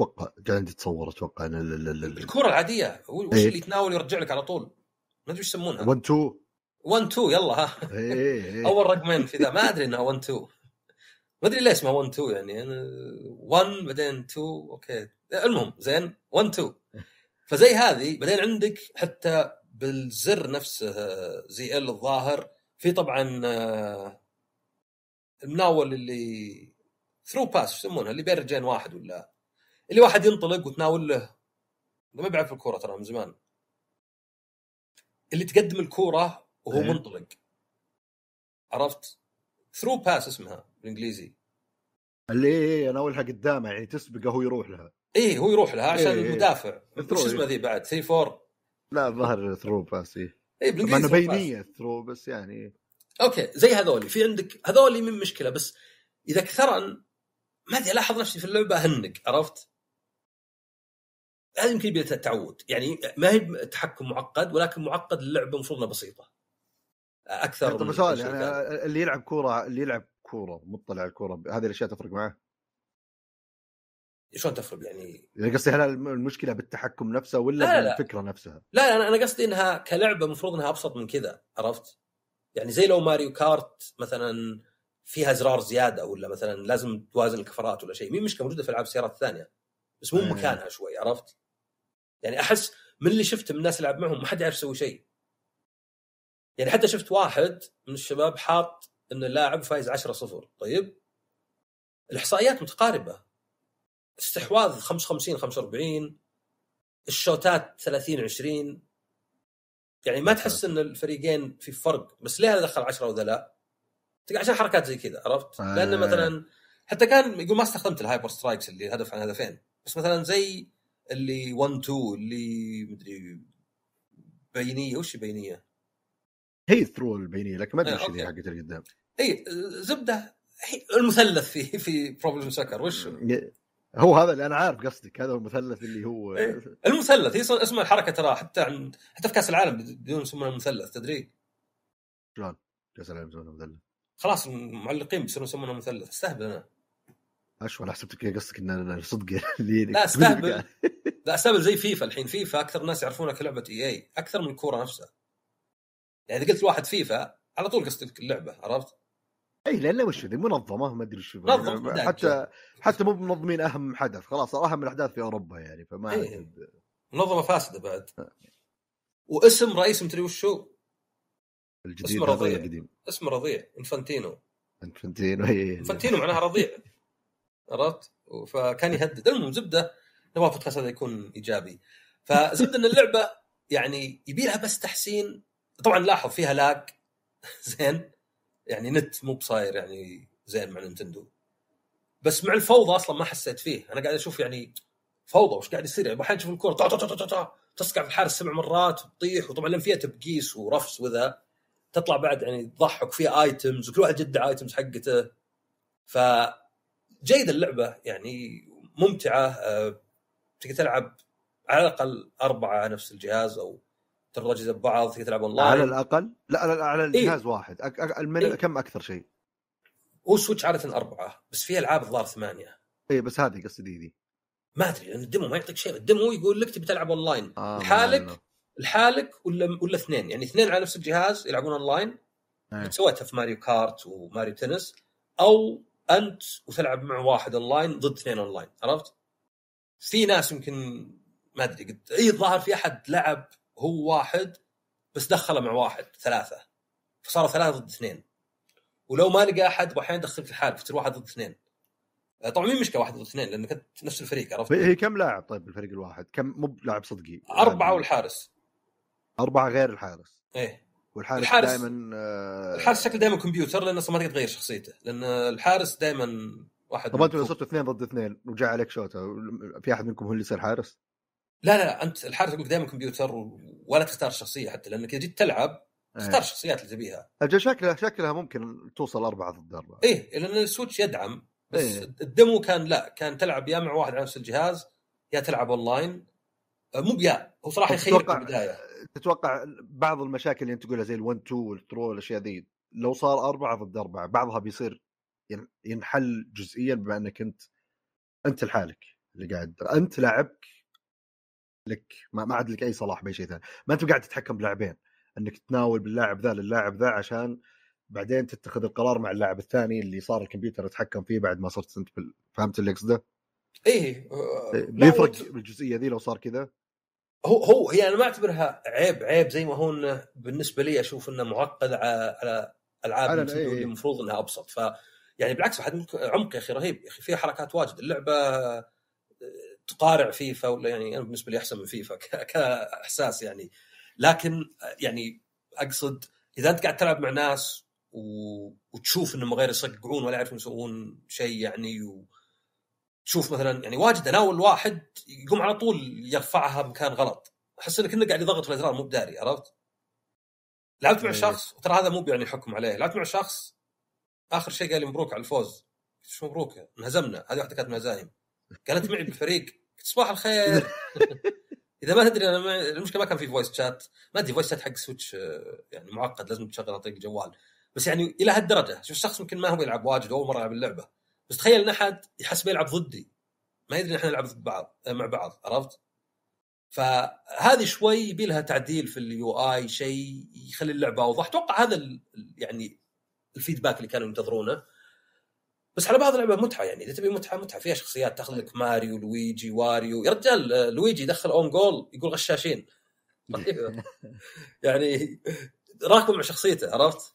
اتوقع قاعد تتصور اتوقع انا الكره العاديه وش ايه. اللي يتناول يرجع لك على طول ما ادري ايش يسمونها 1 2 1 2 يلا ها ايه ايه. اول رقمين في ذا ما ادري انها 1 2 ما ادري ليش ما 1 2 يعني انا 1 بعدين 2 اوكي المهم زين 1 2 فزي هذه بعدين عندك حتى بالزر نفسه زي ال الظاهر في طبعا المناول آه، اللي ثرو باس يسمونها اللي بين رجلين واحد ولا اللي واحد ينطلق وتناول له ما بيعرف الكوره ترى من زمان اللي تقدم الكوره وهو إيه. منطلق عرفت ثرو باس اسمها بالانجليزي اللي إيه انا اقولها قدامه يعني تسبقه هو يروح لها ايه هو يروح لها عشان إيه, إيه. المدافع شو اسمه إيه. ذي بعد 3 4 لا الظاهر ثرو باس ايه, إيه، بالانجليزي بينيه ثرو بس يعني اوكي زي هذولي في عندك هذولي من مشكله بس اذا كثرن ما ادري الاحظ نفسي في اللعبه هنق عرفت؟ هذا يمكن يبي التعود يعني ما هي تحكم معقد ولكن معقد اللعبه المفروض انها بسيطه اكثر طيب سؤال يعني اللي يلعب كوره اللي يلعب كوره مطلع الكوره هذه الاشياء تفرق معاه شلون تفرق يعني؟ يعني قصدي هل المشكله بالتحكم نفسه ولا لا لا بالفكره نفسها؟ لا لا انا قصدي انها كلعبه المفروض انها ابسط من كذا عرفت؟ يعني زي لو ماريو كارت مثلا فيها زرار زياده ولا مثلا لازم توازن الكفرات ولا شيء، مين مشكله موجوده في العاب السيارات الثانيه بس مو إيه. مكانها شوي عرفت؟ يعني احس من اللي شفته من الناس اللي العب معهم ما حد يعرف يسوي شيء. يعني حتى شفت واحد من الشباب حاط ان اللاعب فايز 10-0 طيب الاحصائيات متقاربه استحواذ 55 45 الشوتات 30 20 يعني ما تحس ان الفريقين في فرق بس ليه هذا دخل 10 وذا لا؟ عشان حركات زي كذا عرفت؟ آه. لان مثلا حتى كان يقول ما استخدمت الهايبر سترايكس اللي هدف عن هدفين بس مثلا زي اللي 1 2 اللي مدري بينيه وش بينيه؟ هي الثرو البينيه لكن ما ادري آه، ايش اللي حقت القدام اي زبده المثلث في في بروبلم سكر وش آه، هو هذا اللي انا عارف قصدك هذا المثلث اللي هو إيه، المثلث هي اسمها الحركه ترى حتى عند حتى في كاس العالم بدون يسمونها المثلث تدري شلون كاس العالم يسمونها مثلث خلاص المعلقين بيصيروا يسمونها مثلث استهبل انا اشوى انا حسبتك قصدك ان صدق لا استهبل لا استهبل زي فيفا الحين فيفا اكثر الناس يعرفونها كلعبه اي اي اكثر من الكوره نفسها يعني اذا قلت واحد فيفا على طول قصدك اللعبه عرفت؟ اي لانه وش ذي منظمه ما ادري وش منظمه يعني حتى حتى مو منظمين اهم حدث خلاص اهم الاحداث في اوروبا يعني فما أيه. منظمه فاسده بعد آه. واسم رئيس مدري وش هو؟ الجديد اسمه رضيع القديم اسمه رضيع انفانتينو انفانتينو اي إيه، إيه. انفانتينو معناها رضيع عرفت؟ فكان يهدد المهم زبده نبغى البودكاست هذا يكون ايجابي فزبده ان اللعبه يعني يبيلها بس تحسين طبعا لاحظ فيها لاج زين يعني نت مو بصاير يعني زين مع نينتندو بس مع الفوضى اصلا ما حسيت فيه انا قاعد اشوف يعني فوضى وش قاعد يصير يعني احيانا تشوف الكوره تصقع تسقع في الحارس سبع مرات وتطيح وطبعا لان فيها تبقيس ورفس وذا تطلع بعد يعني تضحك فيها ايتمز وكل واحد جد ايتمز حقته ف جيده اللعبه يعني ممتعه آه، تقدر تلعب على الاقل اربعه نفس الجهاز او ترجز ببعض تقدر تلعب اونلاين على الاقل لا على, على إيه. الجهاز إيه؟ واحد أك... أك... من... إيه؟ كم اكثر شيء؟ وسويتش عاده اربعه بس في العاب الظاهر ثمانيه اي بس هذه قصدي دي ما ادري لان الدمو ما يعطيك شيء الدمو يقول لك تبي تلعب اونلاين آه لحالك لحالك ولا ولا اثنين يعني اثنين على نفس الجهاز يلعبون اونلاين أيه. سويتها في ماريو كارت وماريو تنس او انت وتلعب مع واحد اونلاين ضد اثنين اونلاين عرفت؟ في ناس يمكن ما ادري قد اي الظاهر في احد لعب هو واحد بس دخله مع واحد ثلاثه فصاروا ثلاثه ضد اثنين ولو ما لقى احد واحيانا يدخل في الحال فتصير واحد ضد اثنين آه، طبعا مين مشكله واحد ضد اثنين لانك انت نفس الفريق عرفت هي كم لاعب طيب الفريق الواحد كم مو لاعب صدقي اربعه يعني والحارس اربعه غير الحارس ايه والحارس الحارس دائما آه الحارس شكله دائما كمبيوتر لانه اصلا ما تقدر تغير شخصيته لان الحارس دائما واحد طب انتم صرتوا اثنين ضد اثنين وجاء عليك شوطه في احد منكم هو اللي يصير حارس؟ لا لا انت الحارس يقول دائما كمبيوتر ولا تختار الشخصيه حتى لانك اذا جيت تلعب إيه. تختار الشخصيات اللي تبيها اجل شكلها شكلها ممكن توصل اربعه ضد اربعه ايه لان السويتش يدعم بس إيه. الدمو كان لا كان تلعب يا مع واحد على نفس الجهاز يا تلعب اونلاين آه، مو بيا هو صراحه يخيرك البدايه تتوقع بعض المشاكل اللي انت تقولها زي ال1 2 والثرو والاشياء ذي لو صار اربعه ضد اربعه بعضها بيصير ينحل جزئيا بما انك انت انت لحالك اللي قاعد انت لاعبك لك ما عاد لك اي صلاح باي شيء ثاني ما انت قاعد تتحكم بلاعبين انك تناول باللاعب ذا للاعب ذا عشان بعدين تتخذ القرار مع اللاعب الثاني اللي صار الكمبيوتر يتحكم فيه بعد ما صرت انت بال... فهمت اللي اقصده؟ ايه, إيه،, أه، أه، إيه، بيفرق لا... بالجزئيه ذي لو صار كذا هو هو هي يعني انا ما اعتبرها عيب عيب زي ما هو انه بالنسبه لي اشوف انه معقد على على العاب إيه، اللي المفروض انها ابسط ف يعني بالعكس واحد عمق يا اخي رهيب يا اخي فيها حركات واجد اللعبه تقارع فيفا ولا يعني انا بالنسبه لي احسن من فيفا كاحساس يعني لكن يعني اقصد اذا انت قاعد تلعب مع ناس و... وتشوف انهم غير يصقعون ولا يعرفون يسوون شيء يعني و... تشوف مثلا يعني واجد اناول واحد يقوم على طول يرفعها مكان غلط احس انك انك قاعد يضغط في الازرار مو بداري عرفت؟ لعبت مع إيه. شخص وترى هذا مو يعني حكم عليه لعبت مع شخص اخر شيء قال لي مبروك على الفوز شو مبروك انهزمنا هذه واحده كانت من الهزايم كانت معي بالفريق قلت صباح الخير اذا ما تدري انا ما... المشكله ما كان في فويس شات ما ادري فويس شات حق سويتش آه، يعني معقد لازم تشغله عن طريق الجوال بس يعني الى هالدرجه شوف الشخص يمكن ما هو يلعب واجد اول مره يلعب اللعبه بس تخيل ان احد يحسب يلعب ضدي ما يدري احنا نلعب ضد بعض آه، مع بعض عرفت؟ فهذه شوي يبي لها تعديل في اليو اي شيء يخلي اللعبه اوضح اتوقع هذا ال... يعني الفيدباك اللي كانوا ينتظرونه بس على بعض اللعبه متعه يعني اذا تبي متعه متعه فيها شخصيات تاخذ لك ماريو لويجي واريو يا رجال آه، لويجي دخل اون جول يقول غشاشين يعني راكب مع شخصيته عرفت؟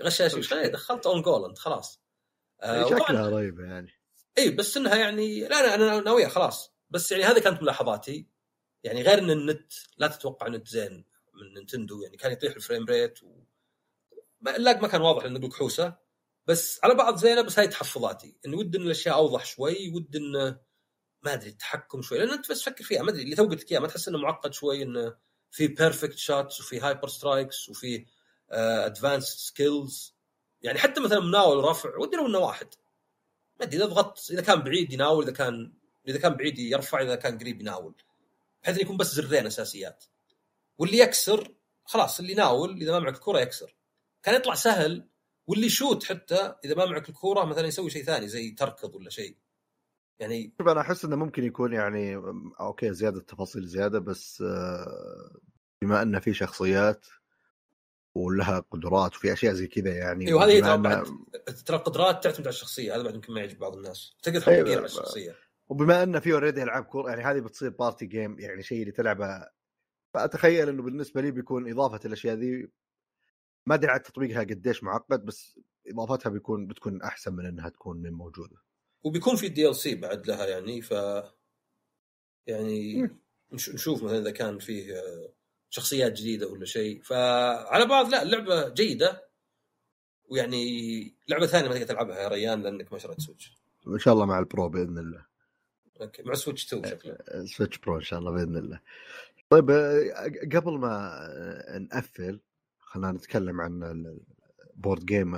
غشاشين إيه، دخلت اون جول انت خلاص آه، يعني شكلها رهيبه يعني اي بس انها يعني لا انا انا ناويها خلاص بس يعني هذه كانت ملاحظاتي يعني غير ان النت لا تتوقع نت زين من نتندو يعني كان يطيح الفريم ريت و... اللاج ما كان واضح لانه كحوسه بس على بعض زينه بس هاي تحفظاتي انه ود ان الاشياء اوضح شوي ود انه ما ادري التحكم شوي لان انت بس فكر فيها ما ادري اللي تو قلت لك اياه ما تحس انه معقد شوي انه في بيرفكت شوتس وفي هايبر سترايكس وفي ادفانس uh سكيلز يعني حتى مثلا مناول رفع ودي لو انه واحد ما ادري اذا ضغطت اذا كان بعيد يناول اذا كان اذا كان بعيد يرفع اذا كان قريب يناول بحيث يكون بس زرين اساسيات واللي يكسر خلاص اللي يناول اذا ما معك كره يكسر كان يطلع سهل واللي يشوت حتى اذا ما معك الكوره مثلا يسوي شيء ثاني زي تركض ولا شيء يعني شوف انا احس انه ممكن يكون يعني اوكي زياده تفاصيل زياده بس آه، بما انه في شخصيات ولها قدرات وفي اشياء زي كذا يعني ايوه هذه ترى بعد ترى القدرات تعتمد على الشخصيه هذا بعد يمكن ما يعجب بعض الناس تقدر تحط أيوة على الشخصيه وبما انه في اوريدي العاب كوره يعني هذه بتصير بارتي جيم يعني شيء اللي تلعبه فاتخيل انه بالنسبه لي بيكون اضافه الاشياء ذي ما ادري عاد تطبيقها قديش معقد بس اضافتها بيكون بتكون احسن من انها تكون من موجوده وبيكون في دي ال سي بعد لها يعني ف يعني نشوف مثلا اذا كان فيه آه، شخصيات جديده ولا شيء فعلى بعض لا اللعبه جيده ويعني لعبه ثانيه ما تقدر تلعبها يا ريان لانك ما شريت سويتش ان شاء الله مع البرو باذن الله اوكي مع سويتش 2 شكله سويتش برو ان شاء الله باذن الله طيب آه، قبل ما آه، نقفل خلينا نتكلم عن البورد جيم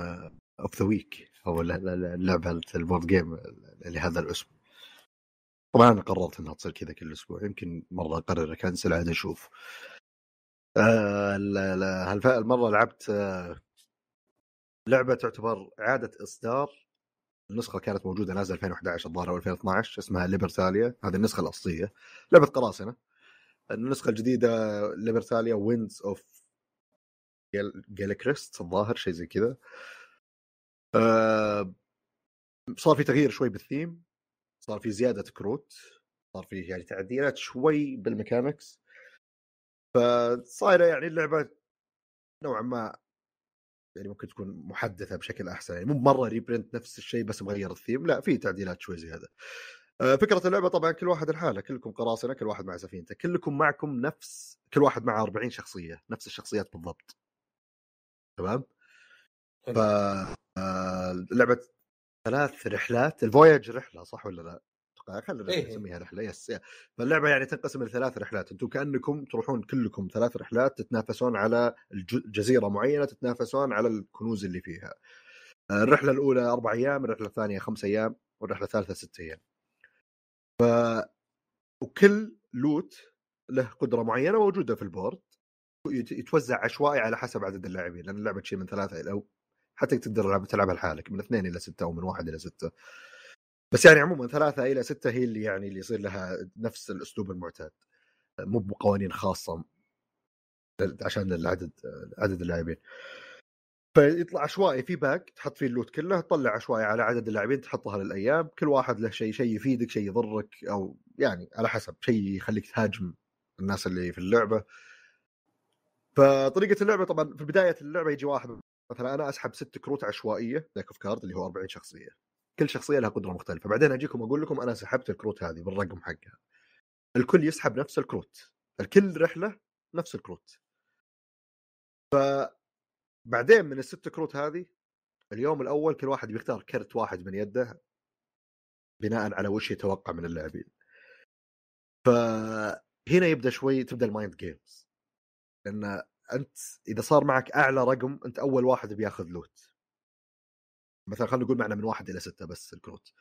اوف ذا ويك او اللعبه البورد جيم لهذا الاسبوع طبعا انا قررت انها تصير كذا كل اسبوع يمكن مره اقرر اكنسل عاد اشوف آه، المره لعبت آه، لعبه تعتبر اعاده اصدار النسخه كانت موجوده نازله 2011 الظاهر او 2012 اسمها ليبرتاليا هذه النسخه الاصليه لعبه قراصنه النسخه الجديده ليبرتاليا ويندز اوف جال... جالكريست الظاهر شيء زي كذا آه، صار في تغيير شوي بالثيم صار في زياده كروت صار في يعني تعديلات شوي بالميكانكس فصايره يعني اللعبه نوعا ما يعني ممكن تكون محدثه بشكل احسن يعني مو مره ريبرنت نفس الشيء بس مغير الثيم لا في تعديلات شوي زياده آه، فكره اللعبه طبعا كل واحد لحاله كلكم قراصنه كل واحد مع سفينته كلكم معكم نفس كل واحد مع 40 شخصيه نفس الشخصيات بالضبط تمام ف آه، لعبه ثلاث رحلات الفوياج رحله صح ولا لا؟ خلينا إيه،, إيه. نسميها رحله يس فاللعبه يعني تنقسم لثلاث رحلات انتم كانكم تروحون كلكم ثلاث رحلات تتنافسون على جزيره معينه تتنافسون على الكنوز اللي فيها آه، إيه. الرحله الاولى اربع ايام الرحله الثانيه خمس ايام والرحله الثالثه ست ايام ف وكل لوت له قدره معينه موجوده في البورد يتوزع عشوائي على حسب عدد اللاعبين لان اللعبه تشيل من ثلاثه الى أو حتى تقدر تلعبها لحالك من اثنين الى سته او من واحد الى سته بس يعني عموما ثلاثه الى سته هي اللي يعني اللي يصير لها نفس الاسلوب المعتاد مو بقوانين خاصه عشان العدد عدد اللاعبين فيطلع عشوائي في باك تحط فيه اللوت كله تطلع عشوائي على عدد اللاعبين تحطها للايام كل واحد له شيء شيء يفيدك شيء يضرك او يعني على حسب شيء يخليك تهاجم الناس اللي في اللعبه فطريقه اللعبه طبعا في بدايه اللعبه يجي واحد مثلا انا اسحب ست كروت عشوائيه ديك اوف كارد اللي هو 40 شخصيه كل شخصيه لها قدره مختلفه بعدين اجيكم اقول لكم انا سحبت الكروت هذه بالرقم حقها الكل يسحب نفس الكروت الكل رحله نفس الكروت ف بعدين من الست كروت هذه اليوم الاول كل واحد بيختار كرت واحد من يده بناء على وش يتوقع من اللاعبين فهنا يبدا شوي تبدا المايند جيمز لان انت اذا صار معك اعلى رقم انت اول واحد بياخذ لوت مثلا خلينا نقول معنا من واحد الى سته بس الكروت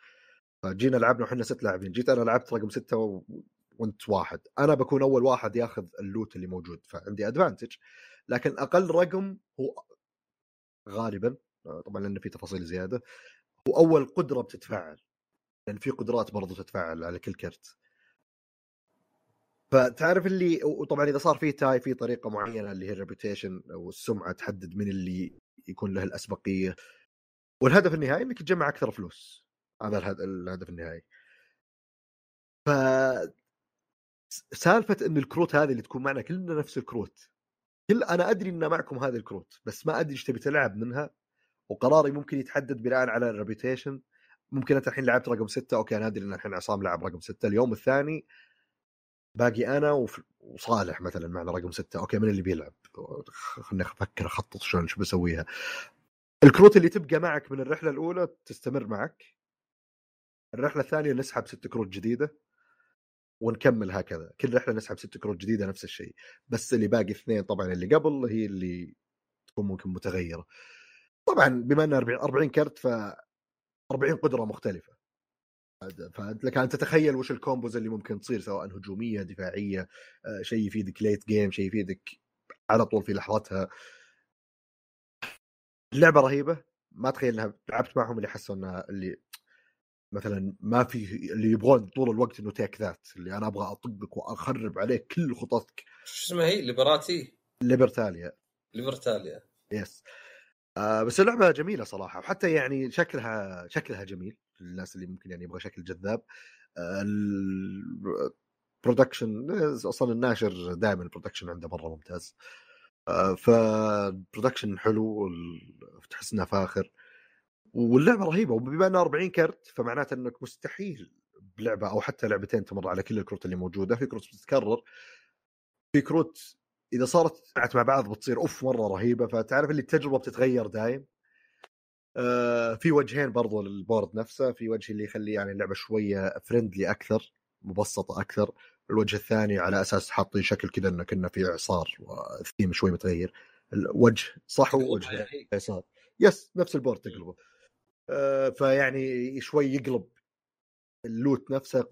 فجينا لعبنا وحنا ست لاعبين جيت انا لعبت رقم سته و... وانت واحد انا بكون اول واحد ياخذ اللوت اللي موجود فعندي ادفانتج لكن اقل رقم هو غالبا طبعا لان في تفاصيل زياده هو اول قدره بتتفعل لان في قدرات برضو تتفعل على كل كرت فتعرف اللي وطبعا اذا صار في تاي في طريقه معينه اللي هي الريبوتيشن او السمعه تحدد من اللي يكون له الاسبقيه والهدف النهائي انك تجمع اكثر فلوس هذا الهدف النهائي ف سالفه ان الكروت هذه اللي تكون معنا كلنا نفس الكروت كل انا ادري ان معكم هذه الكروت بس ما ادري ايش تبي تلعب منها وقراري ممكن يتحدد بناء على الريبيتيشن ممكن انت الحين لعبت رقم ستة اوكي انا ادري ان الحين عصام لعب رقم ستة اليوم الثاني باقي انا وصالح مثلا معنا رقم ستة اوكي من اللي بيلعب خليني افكر اخطط شلون شو بسويها الكروت اللي تبقى معك من الرحله الاولى تستمر معك الرحله الثانيه نسحب ست كروت جديده ونكمل هكذا كل رحله نسحب ست كروت جديده نفس الشيء بس اللي باقي اثنين طبعا اللي قبل هي اللي تكون ممكن متغيره طبعا بما ان 40 40 كرت ف 40 قدره مختلفه لك ان تتخيل وش الكومبوز اللي ممكن تصير سواء هجوميه دفاعيه آه، شيء يفيدك ليت جيم شيء يفيدك على طول في لحظتها لعبه رهيبه ما تخيل انها لعبت معهم اللي حسوا انها اللي مثلا ما في اللي يبغون طول الوقت انه تيك ذات اللي انا ابغى اطقك واخرب عليك كل خططك شو اسمها هي ليبراتي ليبرتاليا ليبرتاليا يس آه بس اللعبه جميله صراحه وحتى يعني شكلها شكلها جميل للناس اللي ممكن يعني يبغى شكل جذاب آه، البرودكشن آه، اصلا الناشر دائما البرودكشن عنده مره ممتاز آه، فالبرودكشن حلو تحس انه فاخر واللعبه رهيبه وبما انها 40 كرت فمعناته انك مستحيل بلعبه او حتى لعبتين تمر على كل الكروت اللي موجوده في كروت بتتكرر في كروت اذا صارت مع بعض بتصير اوف مره رهيبه فتعرف اللي التجربه بتتغير دايم آه، في وجهين برضو للبورد نفسه في وجه اللي يخليه يعني اللعبه شويه فريندلي اكثر مبسطه اكثر الوجه الثاني على اساس حاطين شكل كذا انه كنا في اعصار والثيم شوي متغير الوجه صح ووجه اعصار يس نفس البورد إيه. تقلبه آه فيعني شوي يقلب اللوت نفسه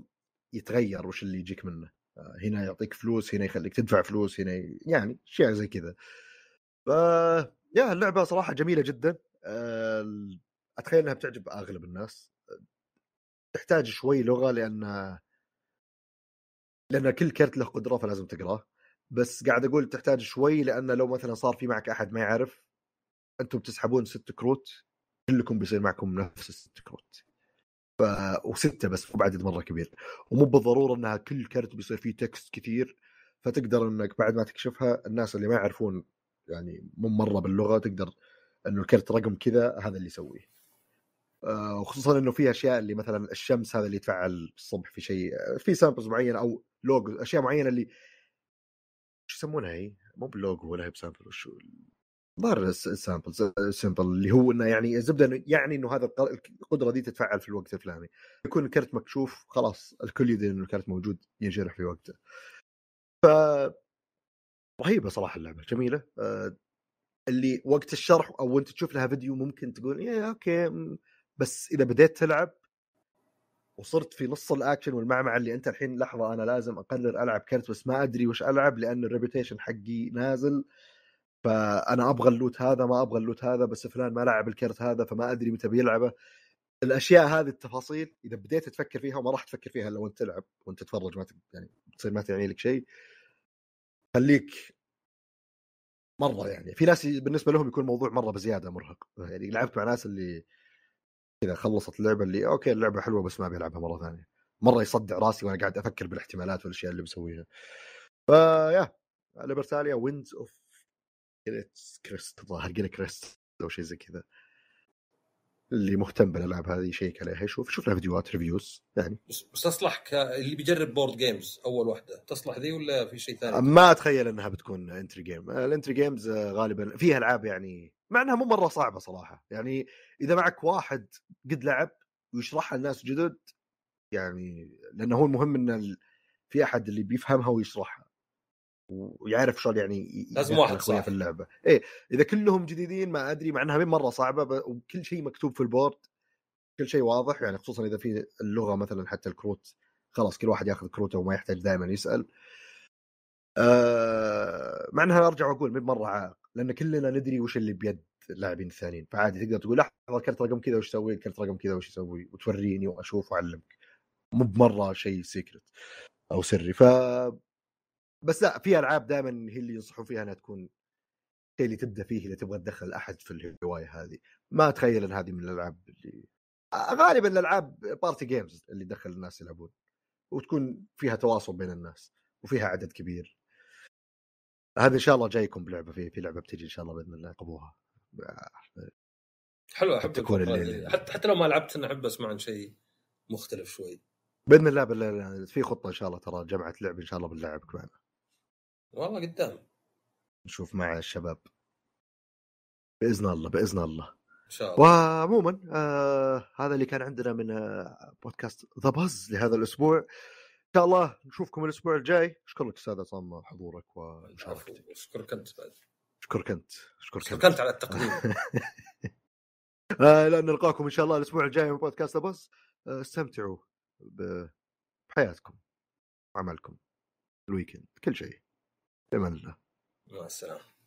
يتغير وش اللي يجيك منه آه هنا يعطيك فلوس هنا يخليك تدفع فلوس هنا يعني اشياء زي كذا ف يا اللعبه صراحه جميله جدا اتخيل انها بتعجب اغلب الناس تحتاج شوي لغه لان لان كل كرت له قدره فلازم تقراه بس قاعد اقول تحتاج شوي لان لو مثلا صار في معك احد ما يعرف انتم بتسحبون ست كروت كلكم بيصير معكم نفس الست كروت ف وسته بس مو بعدد مره كبير ومو بالضروره انها كل كرت بيصير فيه تكست كثير فتقدر انك بعد ما تكشفها الناس اللي ما يعرفون يعني مو مره باللغه تقدر انه الكرت رقم كذا هذا اللي يسويه آه، وخصوصا انه في اشياء اللي مثلا الشمس هذا اللي يتفعل الصبح في شيء في سامبلز معينه او لوجو اشياء معينه اللي شو يسمونها هي؟ مو بلوجو ولا هي بسامبل وشو ظهر سامبلز سامبل اللي هو انه يعني الزبده يعني انه هذا القدره دي تتفعل في الوقت الفلاني يكون الكرت مكشوف خلاص الكل يدري انه الكرت موجود ينشرح في وقته ف رهيبه صراحه اللعبه جميله آه، اللي وقت الشرح او انت تشوف لها فيديو ممكن تقول ايه اوكي بس اذا بديت تلعب وصرت في نص الاكشن والمعمعة اللي انت الحين لحظه انا لازم اقرر العب كرت بس ما ادري وش العب لان الريبيتيشن حقي نازل فانا ابغى اللوت هذا ما ابغى اللوت هذا بس فلان ما لعب الكرت هذا فما ادري متى بيلعبه الاشياء هذه التفاصيل اذا بديت تفكر فيها وما راح تفكر فيها الا وانت تلعب وانت تتفرج ما يعني تصير ما تعني لك شيء خليك مره يعني في ناس بالنسبه لهم يكون الموضوع مره بزياده مرهق يعني لعبت مع ناس اللي كذا خلصت اللعبه اللي اوكي اللعبه حلوه بس ما بيلعبها مره ثانيه مره يصدع راسي وانا قاعد افكر بالاحتمالات والاشياء اللي مسويها فيا ليبرتاليا ويندز اوف كريست الظاهر كريست او شيء زي كذا اللي مهتم بالالعاب هذه يشيك عليها يشوف لها فيديوهات ريفيوز يعني بس, بس تصلح اللي بيجرب بورد جيمز اول واحده تصلح ذي ولا في شيء ثاني؟ ما اتخيل انها بتكون انتري جيم، الانتري جيمز غالبا فيها العاب يعني مع انها مو مره صعبه صراحه، يعني اذا معك واحد قد لعب ويشرحها لناس جدد يعني لانه هو المهم ان في احد اللي بيفهمها ويشرحها ويعرف شلون يعني لازم واحد صح في اللعبه ايه اذا كلهم جديدين ما ادري مع انها مره صعبه وكل شيء مكتوب في البورد كل شيء واضح يعني خصوصا اذا في اللغه مثلا حتى الكروت خلاص كل واحد ياخذ كروته وما يحتاج دائما يسال آه مع انها ارجع واقول مو مره عائق لان كلنا ندري وش اللي بيد اللاعبين الثانيين فعادي تقدر تقول لحظه كرت رقم كذا وش يسوي كرت رقم كذا وش يسوي وتوريني واشوف واعلمك مو بمره شيء سيكرت او سري ف بس لا في العاب دائما هي اللي ينصحوا فيها انها تكون الشيء اللي تبدا فيه اذا تبغى تدخل احد في الهوايه هذه ما اتخيل ان هذه من الالعاب اللي غالبا الالعاب بارتي جيمز اللي تدخل الناس يلعبون وتكون فيها تواصل بين الناس وفيها عدد كبير هذا ان شاء الله جايكم بلعبه في في لعبه بتجي ان شاء الله باذن الله قبوها حلوه احب تكون يعني. حتى حتى لو ما لعبت انا احب اسمع عن شيء مختلف شوي باذن الله بالله يعني، في خطه ان شاء الله ترى جمعت لعب ان شاء الله بنلعبك معنا والله قدام نشوف مع الشباب باذن الله باذن الله ان شاء الله وعموما آه هذا اللي كان عندنا من آه بودكاست ذا باز لهذا الاسبوع ان شاء الله نشوفكم الاسبوع الجاي اشكرك استاذ عصام حضورك ومشاركتك اشكرك انت بعد اشكرك انت اشكرك انت على التقديم آه لان نلقاكم ان شاء الله الاسبوع الجاي من بودكاست ذا آه، باز استمتعوا بحياتكم وعملكم الويكند كل شيء تملى مع السلامة